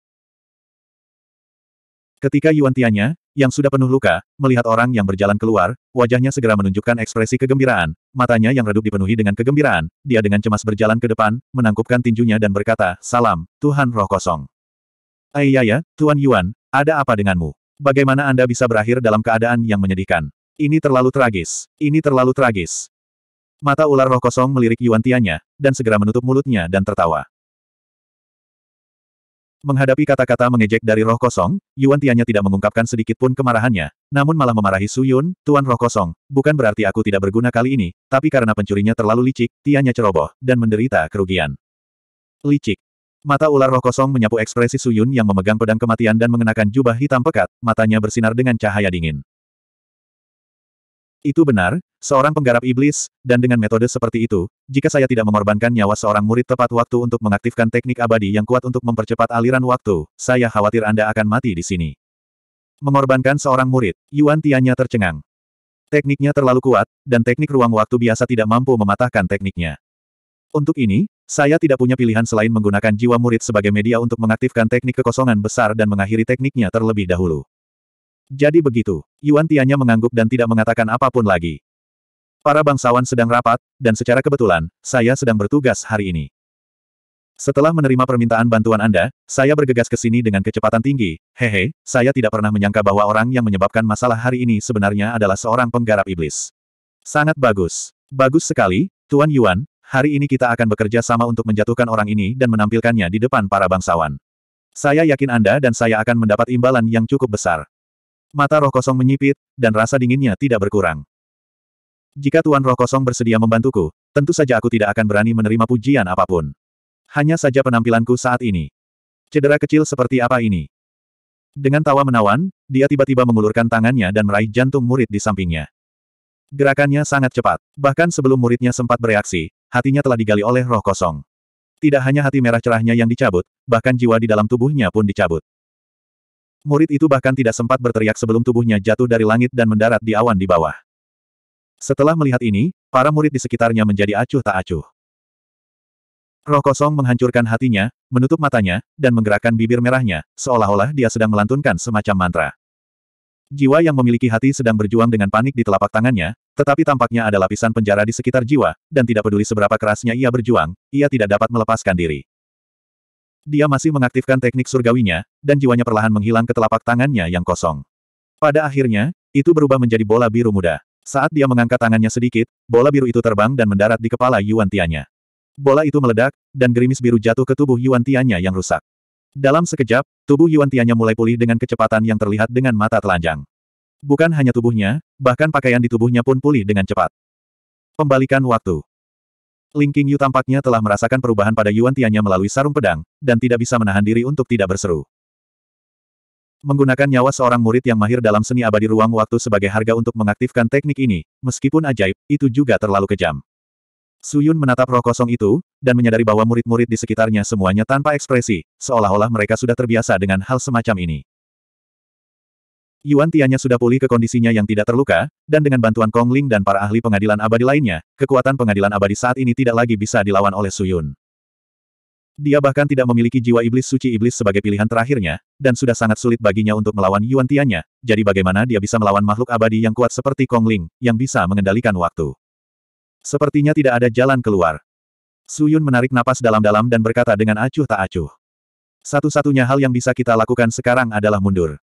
Speaker 2: Ketika Yuan Tianya, yang sudah penuh luka, melihat
Speaker 1: orang yang berjalan keluar, wajahnya segera menunjukkan ekspresi kegembiraan, matanya yang redup dipenuhi dengan kegembiraan, dia dengan cemas berjalan ke depan, menangkupkan tinjunya dan berkata, Salam, Tuhan Roh Kosong. Aiyaya, ya, Tuan Yuan, ada apa denganmu? Bagaimana Anda bisa berakhir dalam keadaan yang
Speaker 2: menyedihkan? Ini terlalu tragis. Ini terlalu tragis. Mata ular roh kosong melirik Yuan Tianya, dan segera menutup mulutnya dan tertawa.
Speaker 1: Menghadapi kata-kata mengejek dari roh kosong, Yuan Tianya tidak mengungkapkan sedikit pun kemarahannya, namun malah memarahi Su Yun, Tuan Roh Kosong. Bukan berarti aku tidak berguna kali ini, tapi karena pencurinya terlalu licik, Tianya ceroboh, dan menderita kerugian. Licik. Mata ular roh kosong menyapu ekspresi Su Yun yang memegang pedang kematian dan mengenakan jubah hitam pekat, matanya bersinar dengan cahaya dingin. Itu benar, seorang penggarap iblis, dan dengan metode seperti itu, jika saya tidak mengorbankan nyawa seorang murid tepat waktu untuk mengaktifkan teknik abadi yang kuat untuk mempercepat aliran waktu, saya khawatir Anda akan mati di sini. Mengorbankan seorang murid, Yuan Tianya tercengang. Tekniknya terlalu kuat, dan teknik ruang waktu biasa tidak mampu mematahkan tekniknya. Untuk ini, saya tidak punya pilihan selain menggunakan jiwa murid sebagai media untuk mengaktifkan teknik kekosongan besar dan mengakhiri tekniknya terlebih dahulu. Jadi begitu, Yuan Tianya mengangguk dan tidak mengatakan apapun lagi. Para bangsawan sedang rapat, dan secara kebetulan, saya sedang bertugas hari ini. Setelah menerima permintaan bantuan Anda, saya bergegas ke sini dengan kecepatan tinggi. Hehe, saya tidak pernah menyangka bahwa orang yang menyebabkan masalah hari ini sebenarnya adalah seorang penggarap iblis. Sangat bagus. Bagus sekali, Tuan Yuan, hari ini kita akan bekerja sama untuk menjatuhkan orang ini dan menampilkannya di depan para bangsawan. Saya yakin Anda dan saya akan mendapat imbalan yang cukup besar. Mata roh kosong menyipit, dan rasa dinginnya tidak berkurang. Jika Tuan Roh Kosong bersedia membantuku, tentu saja aku tidak akan berani menerima pujian apapun. Hanya saja penampilanku saat ini. Cedera kecil seperti apa ini? Dengan tawa menawan, dia tiba-tiba mengulurkan tangannya dan meraih jantung murid di sampingnya. Gerakannya sangat cepat, bahkan sebelum muridnya sempat bereaksi, hatinya telah digali oleh roh kosong. Tidak hanya hati merah cerahnya yang dicabut, bahkan jiwa di dalam tubuhnya pun dicabut. Murid itu bahkan tidak sempat berteriak sebelum tubuhnya jatuh dari langit dan mendarat di awan di bawah. Setelah melihat ini, para murid di sekitarnya menjadi acuh tak acuh. Roh kosong menghancurkan hatinya, menutup matanya, dan menggerakkan bibir merahnya, seolah-olah dia sedang melantunkan semacam mantra. Jiwa yang memiliki hati sedang berjuang dengan panik di telapak tangannya, tetapi tampaknya ada lapisan penjara di sekitar jiwa, dan tidak peduli seberapa kerasnya ia berjuang, ia tidak dapat melepaskan diri. Dia masih mengaktifkan teknik surgawinya, dan jiwanya perlahan menghilang ke telapak tangannya yang kosong. Pada akhirnya, itu berubah menjadi bola biru muda. Saat dia mengangkat tangannya sedikit, bola biru itu terbang dan mendarat di kepala Yuan Tianya. Bola itu meledak, dan gerimis biru jatuh ke tubuh Yuan Tianya yang rusak. Dalam sekejap, tubuh Yuan Tianya mulai pulih dengan kecepatan yang terlihat dengan mata telanjang. Bukan hanya tubuhnya, bahkan pakaian di tubuhnya pun pulih dengan cepat. Pembalikan waktu. Ling Qingyu tampaknya telah merasakan perubahan pada Yuan Tianya melalui sarung pedang, dan tidak bisa menahan diri untuk tidak berseru. Menggunakan nyawa seorang murid yang mahir dalam seni abadi ruang waktu sebagai harga untuk mengaktifkan teknik ini, meskipun ajaib, itu juga terlalu kejam. Suyun menatap roh kosong itu, dan menyadari bahwa murid-murid di sekitarnya semuanya tanpa ekspresi, seolah-olah mereka sudah terbiasa dengan hal semacam ini. Yuan Tianya sudah pulih ke kondisinya yang tidak terluka, dan dengan bantuan Kong Ling dan para ahli pengadilan abadi lainnya, kekuatan pengadilan abadi saat ini tidak lagi bisa dilawan oleh Su Yun. Dia bahkan tidak memiliki jiwa iblis suci iblis sebagai pilihan terakhirnya, dan sudah sangat sulit baginya untuk melawan Yuan Tianya, jadi bagaimana dia bisa melawan makhluk abadi yang kuat seperti Kong Ling, yang bisa mengendalikan waktu. Sepertinya tidak ada jalan keluar. Su Yun menarik napas dalam-dalam dan berkata dengan acuh tak acuh. Satu-satunya hal yang bisa kita lakukan sekarang adalah mundur.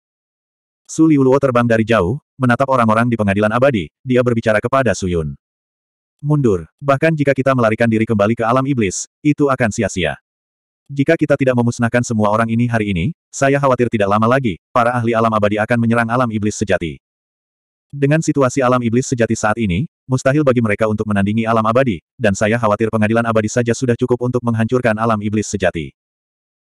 Speaker 1: Su Liuluo terbang dari jauh, menatap orang-orang di pengadilan abadi, dia berbicara kepada Su Yun. Mundur, bahkan jika kita melarikan diri kembali ke alam iblis, itu akan sia-sia. Jika kita tidak memusnahkan semua orang ini hari ini, saya khawatir tidak lama lagi, para ahli alam abadi akan menyerang alam iblis sejati. Dengan situasi alam iblis sejati saat ini, mustahil bagi mereka untuk menandingi alam abadi, dan saya khawatir pengadilan abadi saja sudah cukup untuk menghancurkan alam iblis sejati.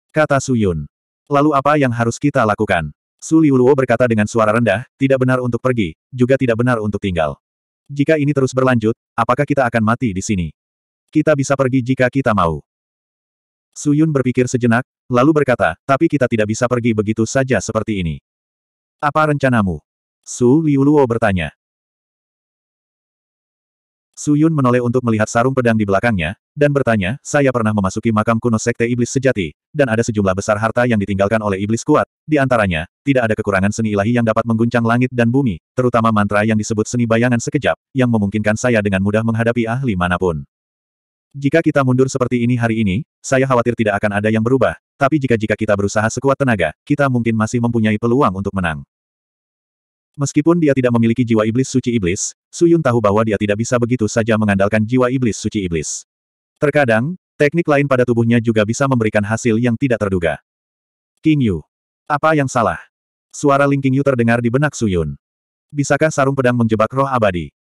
Speaker 1: Kata Suyun. Lalu apa yang harus kita lakukan? Su Liuluo berkata dengan suara rendah, tidak benar untuk pergi, juga tidak benar untuk tinggal. Jika ini terus berlanjut, apakah kita akan mati di sini? Kita bisa pergi jika kita mau. Su Yun berpikir sejenak, lalu berkata, tapi kita
Speaker 2: tidak bisa pergi begitu saja seperti ini. Apa rencanamu? Su Liuluo bertanya. Su Yun menoleh untuk melihat sarung pedang di belakangnya,
Speaker 1: dan bertanya, saya pernah memasuki makam kuno Sekte Iblis Sejati, dan ada sejumlah besar harta yang ditinggalkan oleh Iblis kuat, di antaranya, tidak ada kekurangan seni ilahi yang dapat mengguncang langit dan bumi, terutama mantra yang disebut seni bayangan sekejap, yang memungkinkan saya dengan mudah menghadapi ahli manapun. Jika kita mundur seperti ini hari ini, saya khawatir tidak akan ada yang berubah, tapi jika-jika kita berusaha sekuat tenaga, kita mungkin masih mempunyai peluang untuk menang. Meskipun dia tidak memiliki jiwa iblis suci iblis, Su Yun tahu bahwa dia tidak bisa begitu saja mengandalkan jiwa iblis suci iblis. Terkadang, teknik lain pada tubuhnya juga bisa memberikan hasil yang tidak terduga. King Yu. Apa yang salah? Suara Ling King Yu terdengar di benak Su Yun. Bisakah sarung pedang menjebak roh abadi?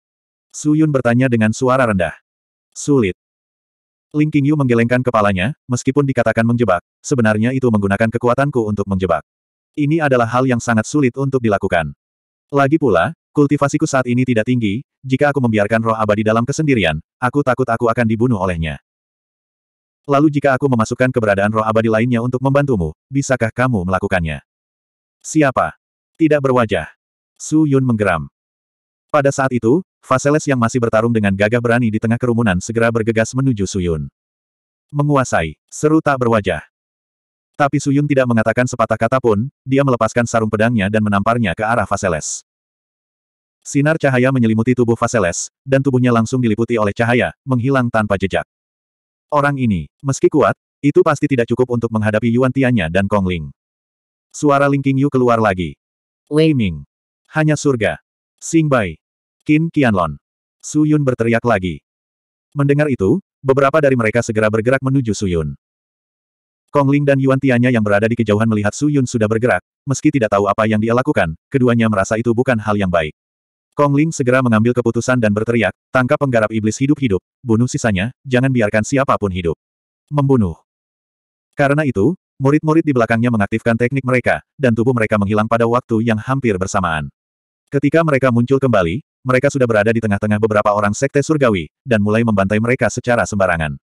Speaker 1: Su Yun bertanya dengan suara rendah. Sulit. Ling King Yu menggelengkan kepalanya, meskipun dikatakan menjebak, sebenarnya itu menggunakan kekuatanku untuk menjebak. Ini adalah hal yang sangat sulit untuk dilakukan. Lagi pula, kultivasiku saat ini tidak tinggi, jika aku membiarkan roh abadi dalam kesendirian, aku takut aku akan dibunuh olehnya.
Speaker 2: Lalu jika aku memasukkan keberadaan roh abadi lainnya untuk membantumu, bisakah kamu melakukannya? Siapa? Tidak berwajah. Su Yun menggeram.
Speaker 1: Pada saat itu, Faseles yang masih bertarung dengan gagah berani di tengah kerumunan segera bergegas menuju Su Yun. Menguasai, seru tak berwajah. Tapi Suyun tidak mengatakan sepatah kata pun, dia melepaskan sarung pedangnya dan menamparnya ke arah Vaseles. Sinar cahaya menyelimuti tubuh Vaseles, dan tubuhnya langsung diliputi oleh cahaya, menghilang tanpa jejak.
Speaker 2: Orang ini, meski kuat, itu pasti tidak cukup untuk menghadapi Yuan Tianya dan Kong Ling. Suara Ling Qingyu keluar lagi. Wei Ming. Hanya surga. Xing Bai. Qin Qianlon. Su Yun berteriak lagi. Mendengar itu, beberapa
Speaker 1: dari mereka segera bergerak menuju Su Yun. Kong Ling dan Yuan Tianya yang berada di kejauhan melihat Su Yun sudah bergerak, meski tidak tahu apa yang dia lakukan, keduanya merasa itu bukan hal yang baik. Kong Ling segera mengambil keputusan dan berteriak, tangkap penggarap iblis hidup-hidup, bunuh sisanya, jangan biarkan siapapun hidup. Membunuh. Karena itu, murid-murid di belakangnya mengaktifkan teknik mereka, dan tubuh mereka menghilang pada waktu yang hampir bersamaan. Ketika mereka muncul kembali, mereka sudah berada di tengah-tengah beberapa orang sekte surgawi, dan mulai membantai mereka secara sembarangan.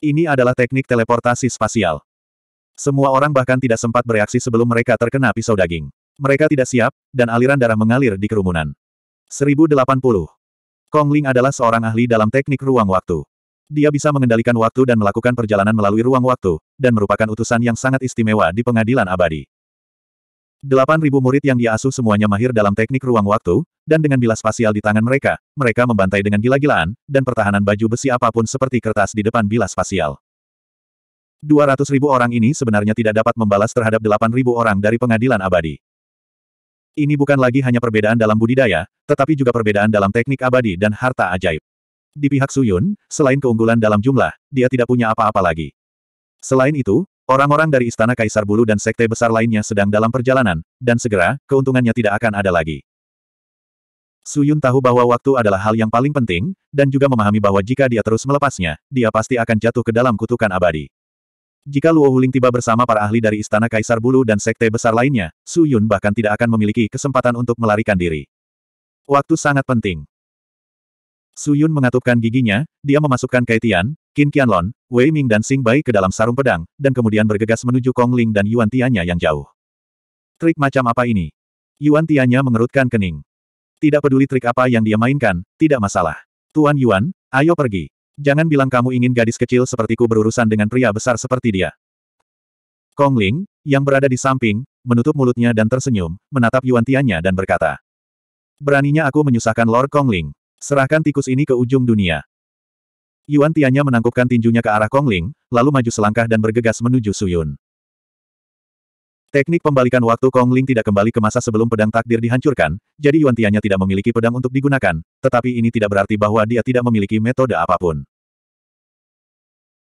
Speaker 1: Ini adalah teknik teleportasi spasial. Semua orang bahkan tidak sempat bereaksi sebelum mereka terkena pisau daging. Mereka tidak siap, dan aliran darah mengalir di kerumunan. 1080. Kong Ling adalah seorang ahli dalam teknik ruang waktu. Dia bisa mengendalikan waktu dan melakukan perjalanan melalui ruang waktu, dan merupakan utusan yang sangat istimewa di pengadilan abadi. 8.000 murid yang diasuh semuanya mahir dalam teknik ruang waktu, dan dengan bilas spasial di tangan mereka, mereka membantai dengan gila-gilaan, dan pertahanan baju besi apapun seperti kertas di depan bilas spasial. 200.000 orang ini sebenarnya tidak dapat membalas terhadap ribu orang dari pengadilan abadi. Ini bukan lagi hanya perbedaan dalam budidaya, tetapi juga perbedaan dalam teknik abadi dan harta ajaib. Di pihak Suyun, selain keunggulan dalam jumlah, dia tidak punya apa-apa lagi. Selain itu, orang-orang dari Istana Kaisar Bulu dan Sekte Besar lainnya sedang dalam perjalanan, dan segera, keuntungannya tidak akan ada lagi. Suyun tahu bahwa waktu adalah hal yang paling penting, dan juga memahami bahwa jika dia terus melepasnya, dia pasti akan jatuh ke dalam kutukan abadi. Jika Luo Huling tiba bersama para ahli dari Istana Kaisar Bulu dan Sekte besar lainnya, Su Yun bahkan tidak akan memiliki kesempatan untuk melarikan diri. Waktu sangat penting. Su Yun mengatupkan giginya, dia memasukkan Kaitian, Qin Qianlon, Wei Ming dan Xing Bai ke dalam sarung pedang, dan kemudian bergegas menuju Kong Ling dan Yuan Tianya yang jauh. Trik macam apa ini? Yuan Tianya mengerutkan kening. Tidak peduli trik apa yang dia mainkan, tidak masalah. Tuan Yuan, ayo pergi. Jangan bilang kamu ingin gadis kecil sepertiku berurusan dengan pria besar seperti dia. Kong Ling, yang berada di samping, menutup mulutnya dan tersenyum, menatap Yuan Tianya dan berkata. Beraninya aku menyusahkan Lord Kong Ling. Serahkan tikus ini ke ujung dunia. Yuan Tianya menangkupkan tinjunya ke arah Kong Ling, lalu maju selangkah dan bergegas menuju Suyun. Teknik pembalikan waktu Kong Ling tidak kembali ke masa sebelum pedang takdir dihancurkan, jadi Yuan Tianya tidak memiliki pedang untuk digunakan, tetapi ini tidak berarti bahwa dia tidak memiliki metode apapun.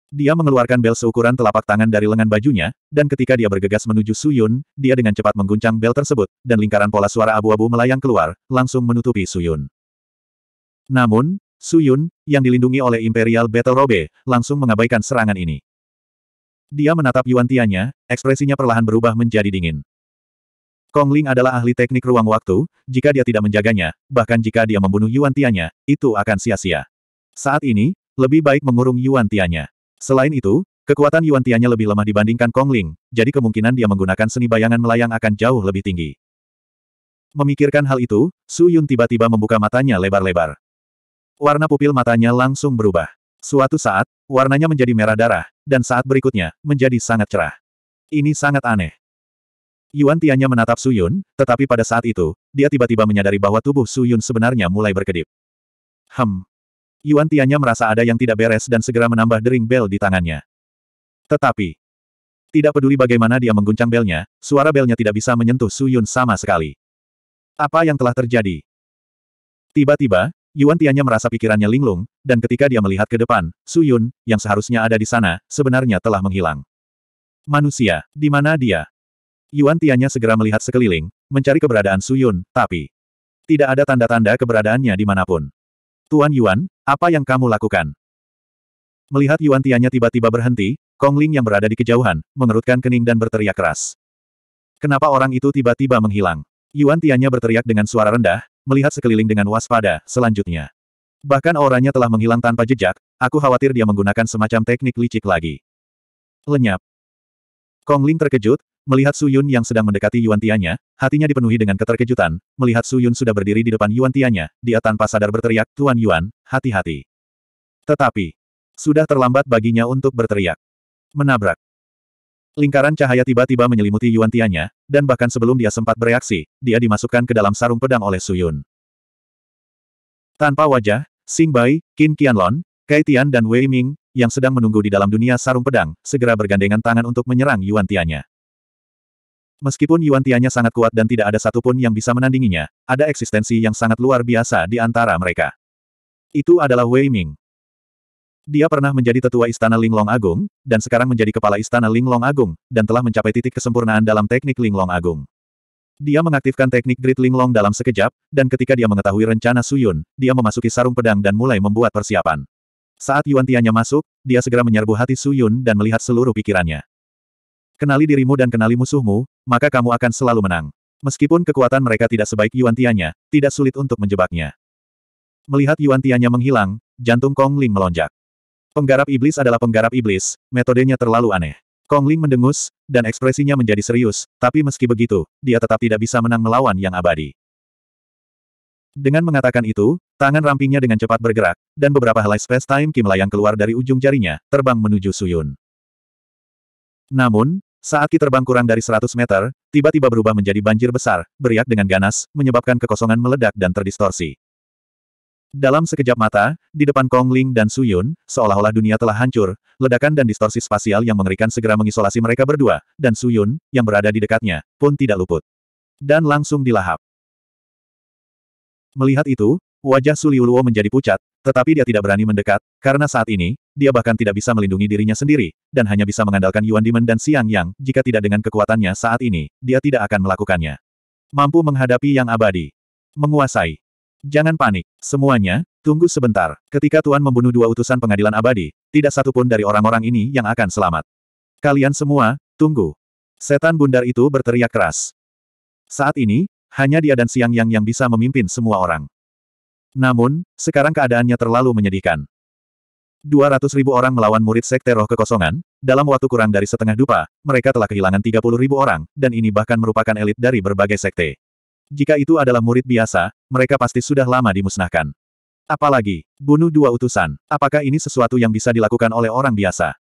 Speaker 1: Dia mengeluarkan bel seukuran telapak tangan dari lengan bajunya, dan ketika dia bergegas menuju Su Yun, dia dengan cepat mengguncang bel tersebut, dan lingkaran pola suara abu-abu melayang keluar, langsung menutupi Su Yun. Namun, Su Yun, yang dilindungi oleh Imperial Battle Robe, langsung mengabaikan serangan ini. Dia menatap Yuan Tianya, ekspresinya perlahan berubah menjadi dingin. Kong Ling adalah ahli teknik ruang waktu, jika dia tidak menjaganya, bahkan jika dia membunuh Yuan Tianya, itu akan sia-sia. Saat ini, lebih baik mengurung Yuan Tianya. Selain itu, kekuatan Yuan Tianya lebih lemah dibandingkan Kong Ling, jadi kemungkinan dia menggunakan seni bayangan melayang akan jauh lebih tinggi. Memikirkan hal itu, Su Yun tiba-tiba membuka matanya lebar-lebar. Warna pupil matanya langsung berubah. Suatu saat, warnanya menjadi merah darah, dan saat berikutnya, menjadi sangat cerah. Ini sangat aneh. Yuan Tianya menatap Su Yun, tetapi pada saat itu, dia tiba-tiba menyadari bahwa tubuh Su Yun sebenarnya mulai berkedip. Hem. Yuan Tianya merasa ada yang tidak beres dan segera menambah dering bel di tangannya. Tetapi, tidak peduli bagaimana dia mengguncang belnya, suara belnya tidak bisa menyentuh Su Yun sama sekali. Apa yang telah terjadi? Tiba-tiba, Yuan Tianya merasa pikirannya linglung, dan ketika dia melihat ke depan, Su Yun, yang seharusnya ada di sana, sebenarnya telah menghilang. Manusia, di mana dia? Yuan Tianya segera melihat sekeliling, mencari keberadaan Su Yun, tapi tidak ada tanda-tanda keberadaannya di dimanapun. Tuan Yuan, apa yang kamu lakukan? Melihat Yuan Tianya tiba-tiba berhenti, Kong Ling yang berada di kejauhan, mengerutkan kening dan berteriak keras. Kenapa orang itu tiba-tiba menghilang? Yuan Tianya berteriak dengan suara rendah, melihat sekeliling dengan waspada, selanjutnya. Bahkan auranya telah menghilang tanpa jejak, aku khawatir dia menggunakan semacam teknik licik lagi. Lenyap. Kong Ling terkejut, melihat Su Yun yang sedang mendekati Yuan Tianya, hatinya dipenuhi dengan keterkejutan, melihat Su Yun sudah berdiri di depan Yuan Tianya, dia tanpa sadar berteriak, Tuan Yuan, hati-hati. Tetapi, sudah terlambat baginya untuk berteriak. Menabrak. Lingkaran cahaya tiba-tiba menyelimuti Yuan Tianya, dan bahkan sebelum dia sempat bereaksi, dia dimasukkan ke dalam sarung pedang oleh Suyun. Tanpa wajah, Sing Bai, Qin Qianlon, Kai Tian dan Wei Ming, yang sedang menunggu di dalam dunia sarung pedang, segera bergandengan tangan untuk menyerang Yuan Tianya. Meskipun Yuan Tianya sangat kuat dan tidak ada satupun yang bisa menandinginya, ada eksistensi yang sangat luar biasa di antara mereka. Itu adalah Wei Ming. Dia pernah menjadi tetua Istana Linglong Agung, dan sekarang menjadi kepala Istana Linglong Agung, dan telah mencapai titik kesempurnaan dalam teknik Linglong Agung. Dia mengaktifkan teknik Grid Linglong dalam sekejap, dan ketika dia mengetahui rencana Suyun, dia memasuki sarung pedang dan mulai membuat persiapan. Saat Yuan Tianya masuk, dia segera menyerbu hati Suyun dan melihat seluruh pikirannya. Kenali dirimu dan kenali musuhmu, maka kamu akan selalu menang. Meskipun kekuatan mereka tidak sebaik Yuan Tianya, tidak sulit untuk menjebaknya. Melihat Yuan Tianya menghilang, jantung Kong Ling melonjak. Penggarap iblis adalah penggarap iblis, metodenya terlalu aneh. Kong Ling mendengus, dan ekspresinya menjadi serius, tapi meski begitu, dia tetap tidak bisa menang melawan yang abadi. Dengan mengatakan itu, tangan rampingnya dengan cepat bergerak, dan beberapa helai space-time Kim Layang keluar dari ujung jarinya, terbang menuju Suyun. Namun, saat Ki terbang kurang dari 100 meter, tiba-tiba berubah menjadi banjir besar, beriak dengan ganas, menyebabkan kekosongan meledak dan terdistorsi. Dalam sekejap mata, di depan Kong Ling dan Su Yun, seolah-olah dunia telah hancur, ledakan dan distorsi spasial yang mengerikan segera mengisolasi mereka berdua, dan Su Yun, yang berada
Speaker 2: di dekatnya, pun tidak luput. Dan langsung dilahap. Melihat itu, wajah Su Liuluo menjadi pucat, tetapi dia tidak berani mendekat, karena saat ini, dia bahkan
Speaker 1: tidak bisa melindungi dirinya sendiri, dan hanya bisa mengandalkan Yuan Dimen dan Siang Yang, jika tidak dengan kekuatannya saat ini, dia tidak akan melakukannya. Mampu menghadapi yang abadi. Menguasai. Jangan panik. Semuanya, tunggu sebentar. Ketika Tuan membunuh dua utusan pengadilan abadi, tidak satu pun dari orang-orang ini yang akan selamat. Kalian semua, tunggu. Setan bundar itu berteriak keras. Saat ini, hanya dia dan Siang Yang yang bisa memimpin semua orang. Namun, sekarang keadaannya terlalu menyedihkan. 200 ribu orang melawan murid sekte roh kekosongan, dalam waktu kurang dari setengah dupa, mereka telah kehilangan 30 ribu orang, dan ini bahkan merupakan elit dari berbagai sekte. Jika itu adalah murid biasa, mereka pasti sudah lama dimusnahkan. Apalagi, bunuh dua utusan. Apakah ini sesuatu yang bisa dilakukan oleh orang biasa?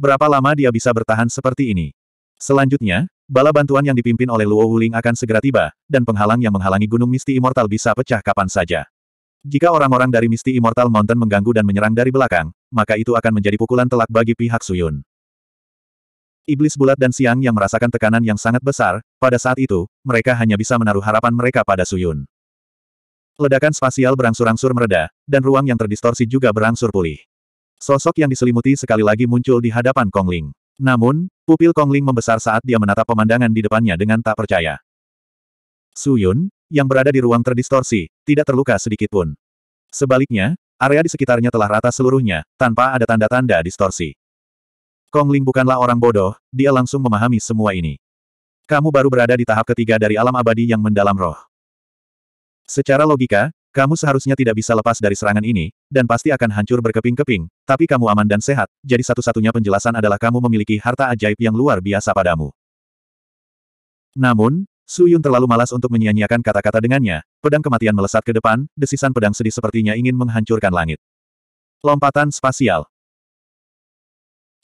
Speaker 1: Berapa lama dia bisa bertahan seperti ini? Selanjutnya, bala bantuan yang dipimpin oleh Luo Wuling akan segera tiba, dan penghalang yang menghalangi Gunung Misti Immortal bisa pecah kapan saja. Jika orang-orang dari Misti Immortal Mountain mengganggu dan menyerang dari belakang, maka itu akan menjadi pukulan telak bagi pihak Suyun. Iblis bulat dan siang yang merasakan tekanan yang sangat besar, pada saat itu, mereka hanya bisa menaruh harapan mereka pada Suyun. Ledakan spasial berangsur-angsur mereda, dan ruang yang terdistorsi juga berangsur pulih. Sosok yang diselimuti sekali lagi muncul di hadapan Kongling. Namun, pupil Kongling membesar saat dia menatap pemandangan di depannya dengan tak percaya. Suyun, yang berada di ruang terdistorsi, tidak terluka sedikit pun. Sebaliknya, area di sekitarnya telah rata seluruhnya, tanpa ada tanda-tanda distorsi. Kong Ling bukanlah orang bodoh, dia langsung memahami semua ini. Kamu baru berada di tahap ketiga dari alam abadi yang mendalam roh. Secara logika, kamu seharusnya tidak bisa lepas dari serangan ini, dan pasti akan hancur berkeping-keping, tapi kamu aman dan sehat, jadi satu-satunya penjelasan adalah kamu memiliki harta ajaib yang luar biasa padamu. Namun, Su Yun terlalu malas untuk menyia-nyiakan kata-kata dengannya, pedang kematian melesat ke depan, desisan pedang sedih sepertinya ingin menghancurkan langit. Lompatan spasial.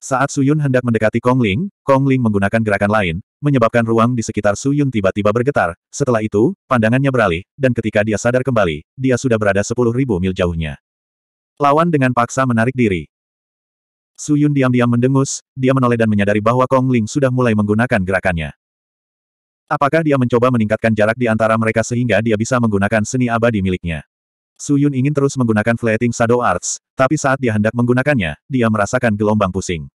Speaker 1: Saat Suyun hendak mendekati Kong Ling, Kong Ling menggunakan gerakan lain, menyebabkan ruang di sekitar Suyun tiba-tiba bergetar. Setelah itu, pandangannya beralih, dan ketika dia sadar kembali, dia sudah berada sepuluh ribu mil jauhnya. Lawan dengan paksa menarik diri. Suyun diam-diam mendengus, dia menoleh dan menyadari bahwa Kong Ling sudah mulai menggunakan gerakannya. Apakah dia mencoba meningkatkan jarak di antara mereka sehingga dia bisa menggunakan seni abadi miliknya? Su Yun ingin terus menggunakan Fleeting Shadow Arts, tapi saat dia hendak menggunakannya, dia merasakan gelombang pusing.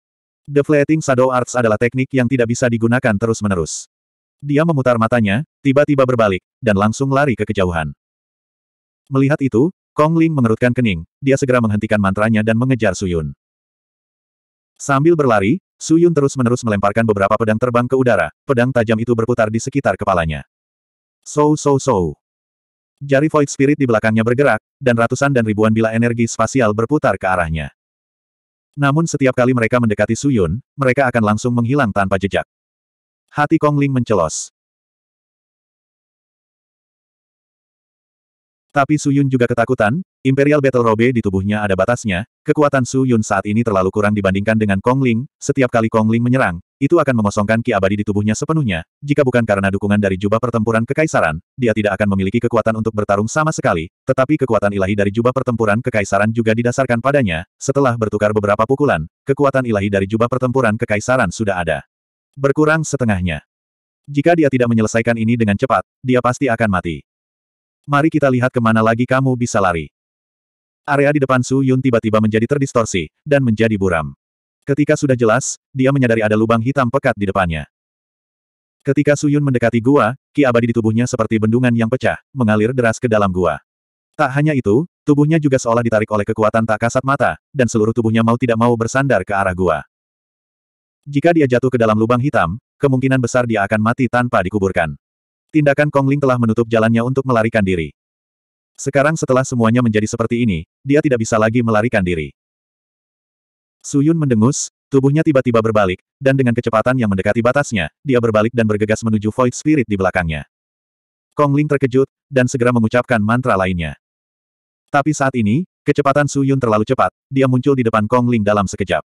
Speaker 1: The Fleeting Shadow Arts adalah teknik yang tidak bisa digunakan terus-menerus. Dia memutar matanya, tiba-tiba berbalik, dan langsung lari ke kejauhan. Melihat itu, Kong Ling mengerutkan kening, dia segera menghentikan mantranya dan mengejar Su Yun. Sambil berlari, Su Yun terus-menerus melemparkan beberapa pedang terbang ke udara, pedang tajam itu berputar di sekitar kepalanya. So so so. Jari Void Spirit di belakangnya bergerak, dan ratusan dan ribuan bila energi spasial berputar ke arahnya. Namun
Speaker 2: setiap kali mereka mendekati Suyun, mereka akan langsung menghilang tanpa jejak. Hati Kong Ling mencelos. Tapi Suyun juga ketakutan, Imperial Battle Robe di tubuhnya ada batasnya, kekuatan Su Yun saat ini terlalu
Speaker 1: kurang dibandingkan dengan Kong Ling, setiap kali Kong Ling menyerang, itu akan mengosongkan ki abadi di tubuhnya sepenuhnya, jika bukan karena dukungan dari jubah pertempuran kekaisaran, dia tidak akan memiliki kekuatan untuk bertarung sama sekali, tetapi kekuatan ilahi dari jubah pertempuran kekaisaran juga didasarkan padanya, setelah bertukar beberapa pukulan, kekuatan ilahi dari jubah pertempuran kekaisaran sudah ada. Berkurang setengahnya. Jika dia tidak menyelesaikan ini dengan cepat, dia pasti akan mati. Mari kita lihat kemana lagi kamu bisa lari. Area di depan Su Yun tiba-tiba menjadi terdistorsi, dan menjadi buram. Ketika sudah jelas, dia menyadari ada lubang hitam pekat di depannya. Ketika Su Yun mendekati gua, ki abadi di tubuhnya seperti bendungan yang pecah, mengalir deras ke dalam gua. Tak hanya itu, tubuhnya juga seolah ditarik oleh kekuatan tak kasat mata, dan seluruh tubuhnya mau tidak mau bersandar ke arah gua. Jika dia jatuh ke dalam lubang hitam, kemungkinan besar dia akan mati tanpa dikuburkan. Tindakan Kongling telah menutup jalannya untuk melarikan diri. Sekarang setelah semuanya menjadi seperti ini, dia tidak bisa lagi melarikan diri. Suyun mendengus, tubuhnya tiba-tiba berbalik, dan dengan kecepatan yang mendekati batasnya, dia berbalik dan bergegas menuju Void Spirit di belakangnya. Kong Ling terkejut, dan segera mengucapkan mantra lainnya. Tapi saat ini, kecepatan Suyun terlalu cepat, dia muncul di depan Kong Ling dalam sekejap.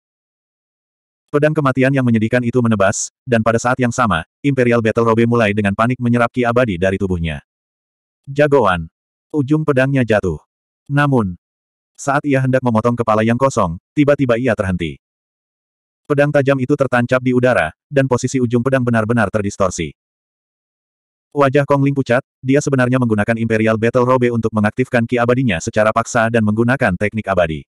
Speaker 1: Pedang kematian yang menyedihkan itu menebas, dan pada saat yang sama, Imperial Battle Robe mulai dengan panik menyerap ki abadi dari tubuhnya. Jagoan, Ujung pedangnya jatuh. Namun, saat ia hendak memotong kepala yang kosong, tiba-tiba ia terhenti. Pedang tajam itu tertancap di udara, dan posisi ujung pedang benar-benar terdistorsi.
Speaker 2: Wajah Kong Ling pucat, dia sebenarnya menggunakan Imperial Battle Robe untuk mengaktifkan ki abadinya secara paksa dan menggunakan teknik abadi.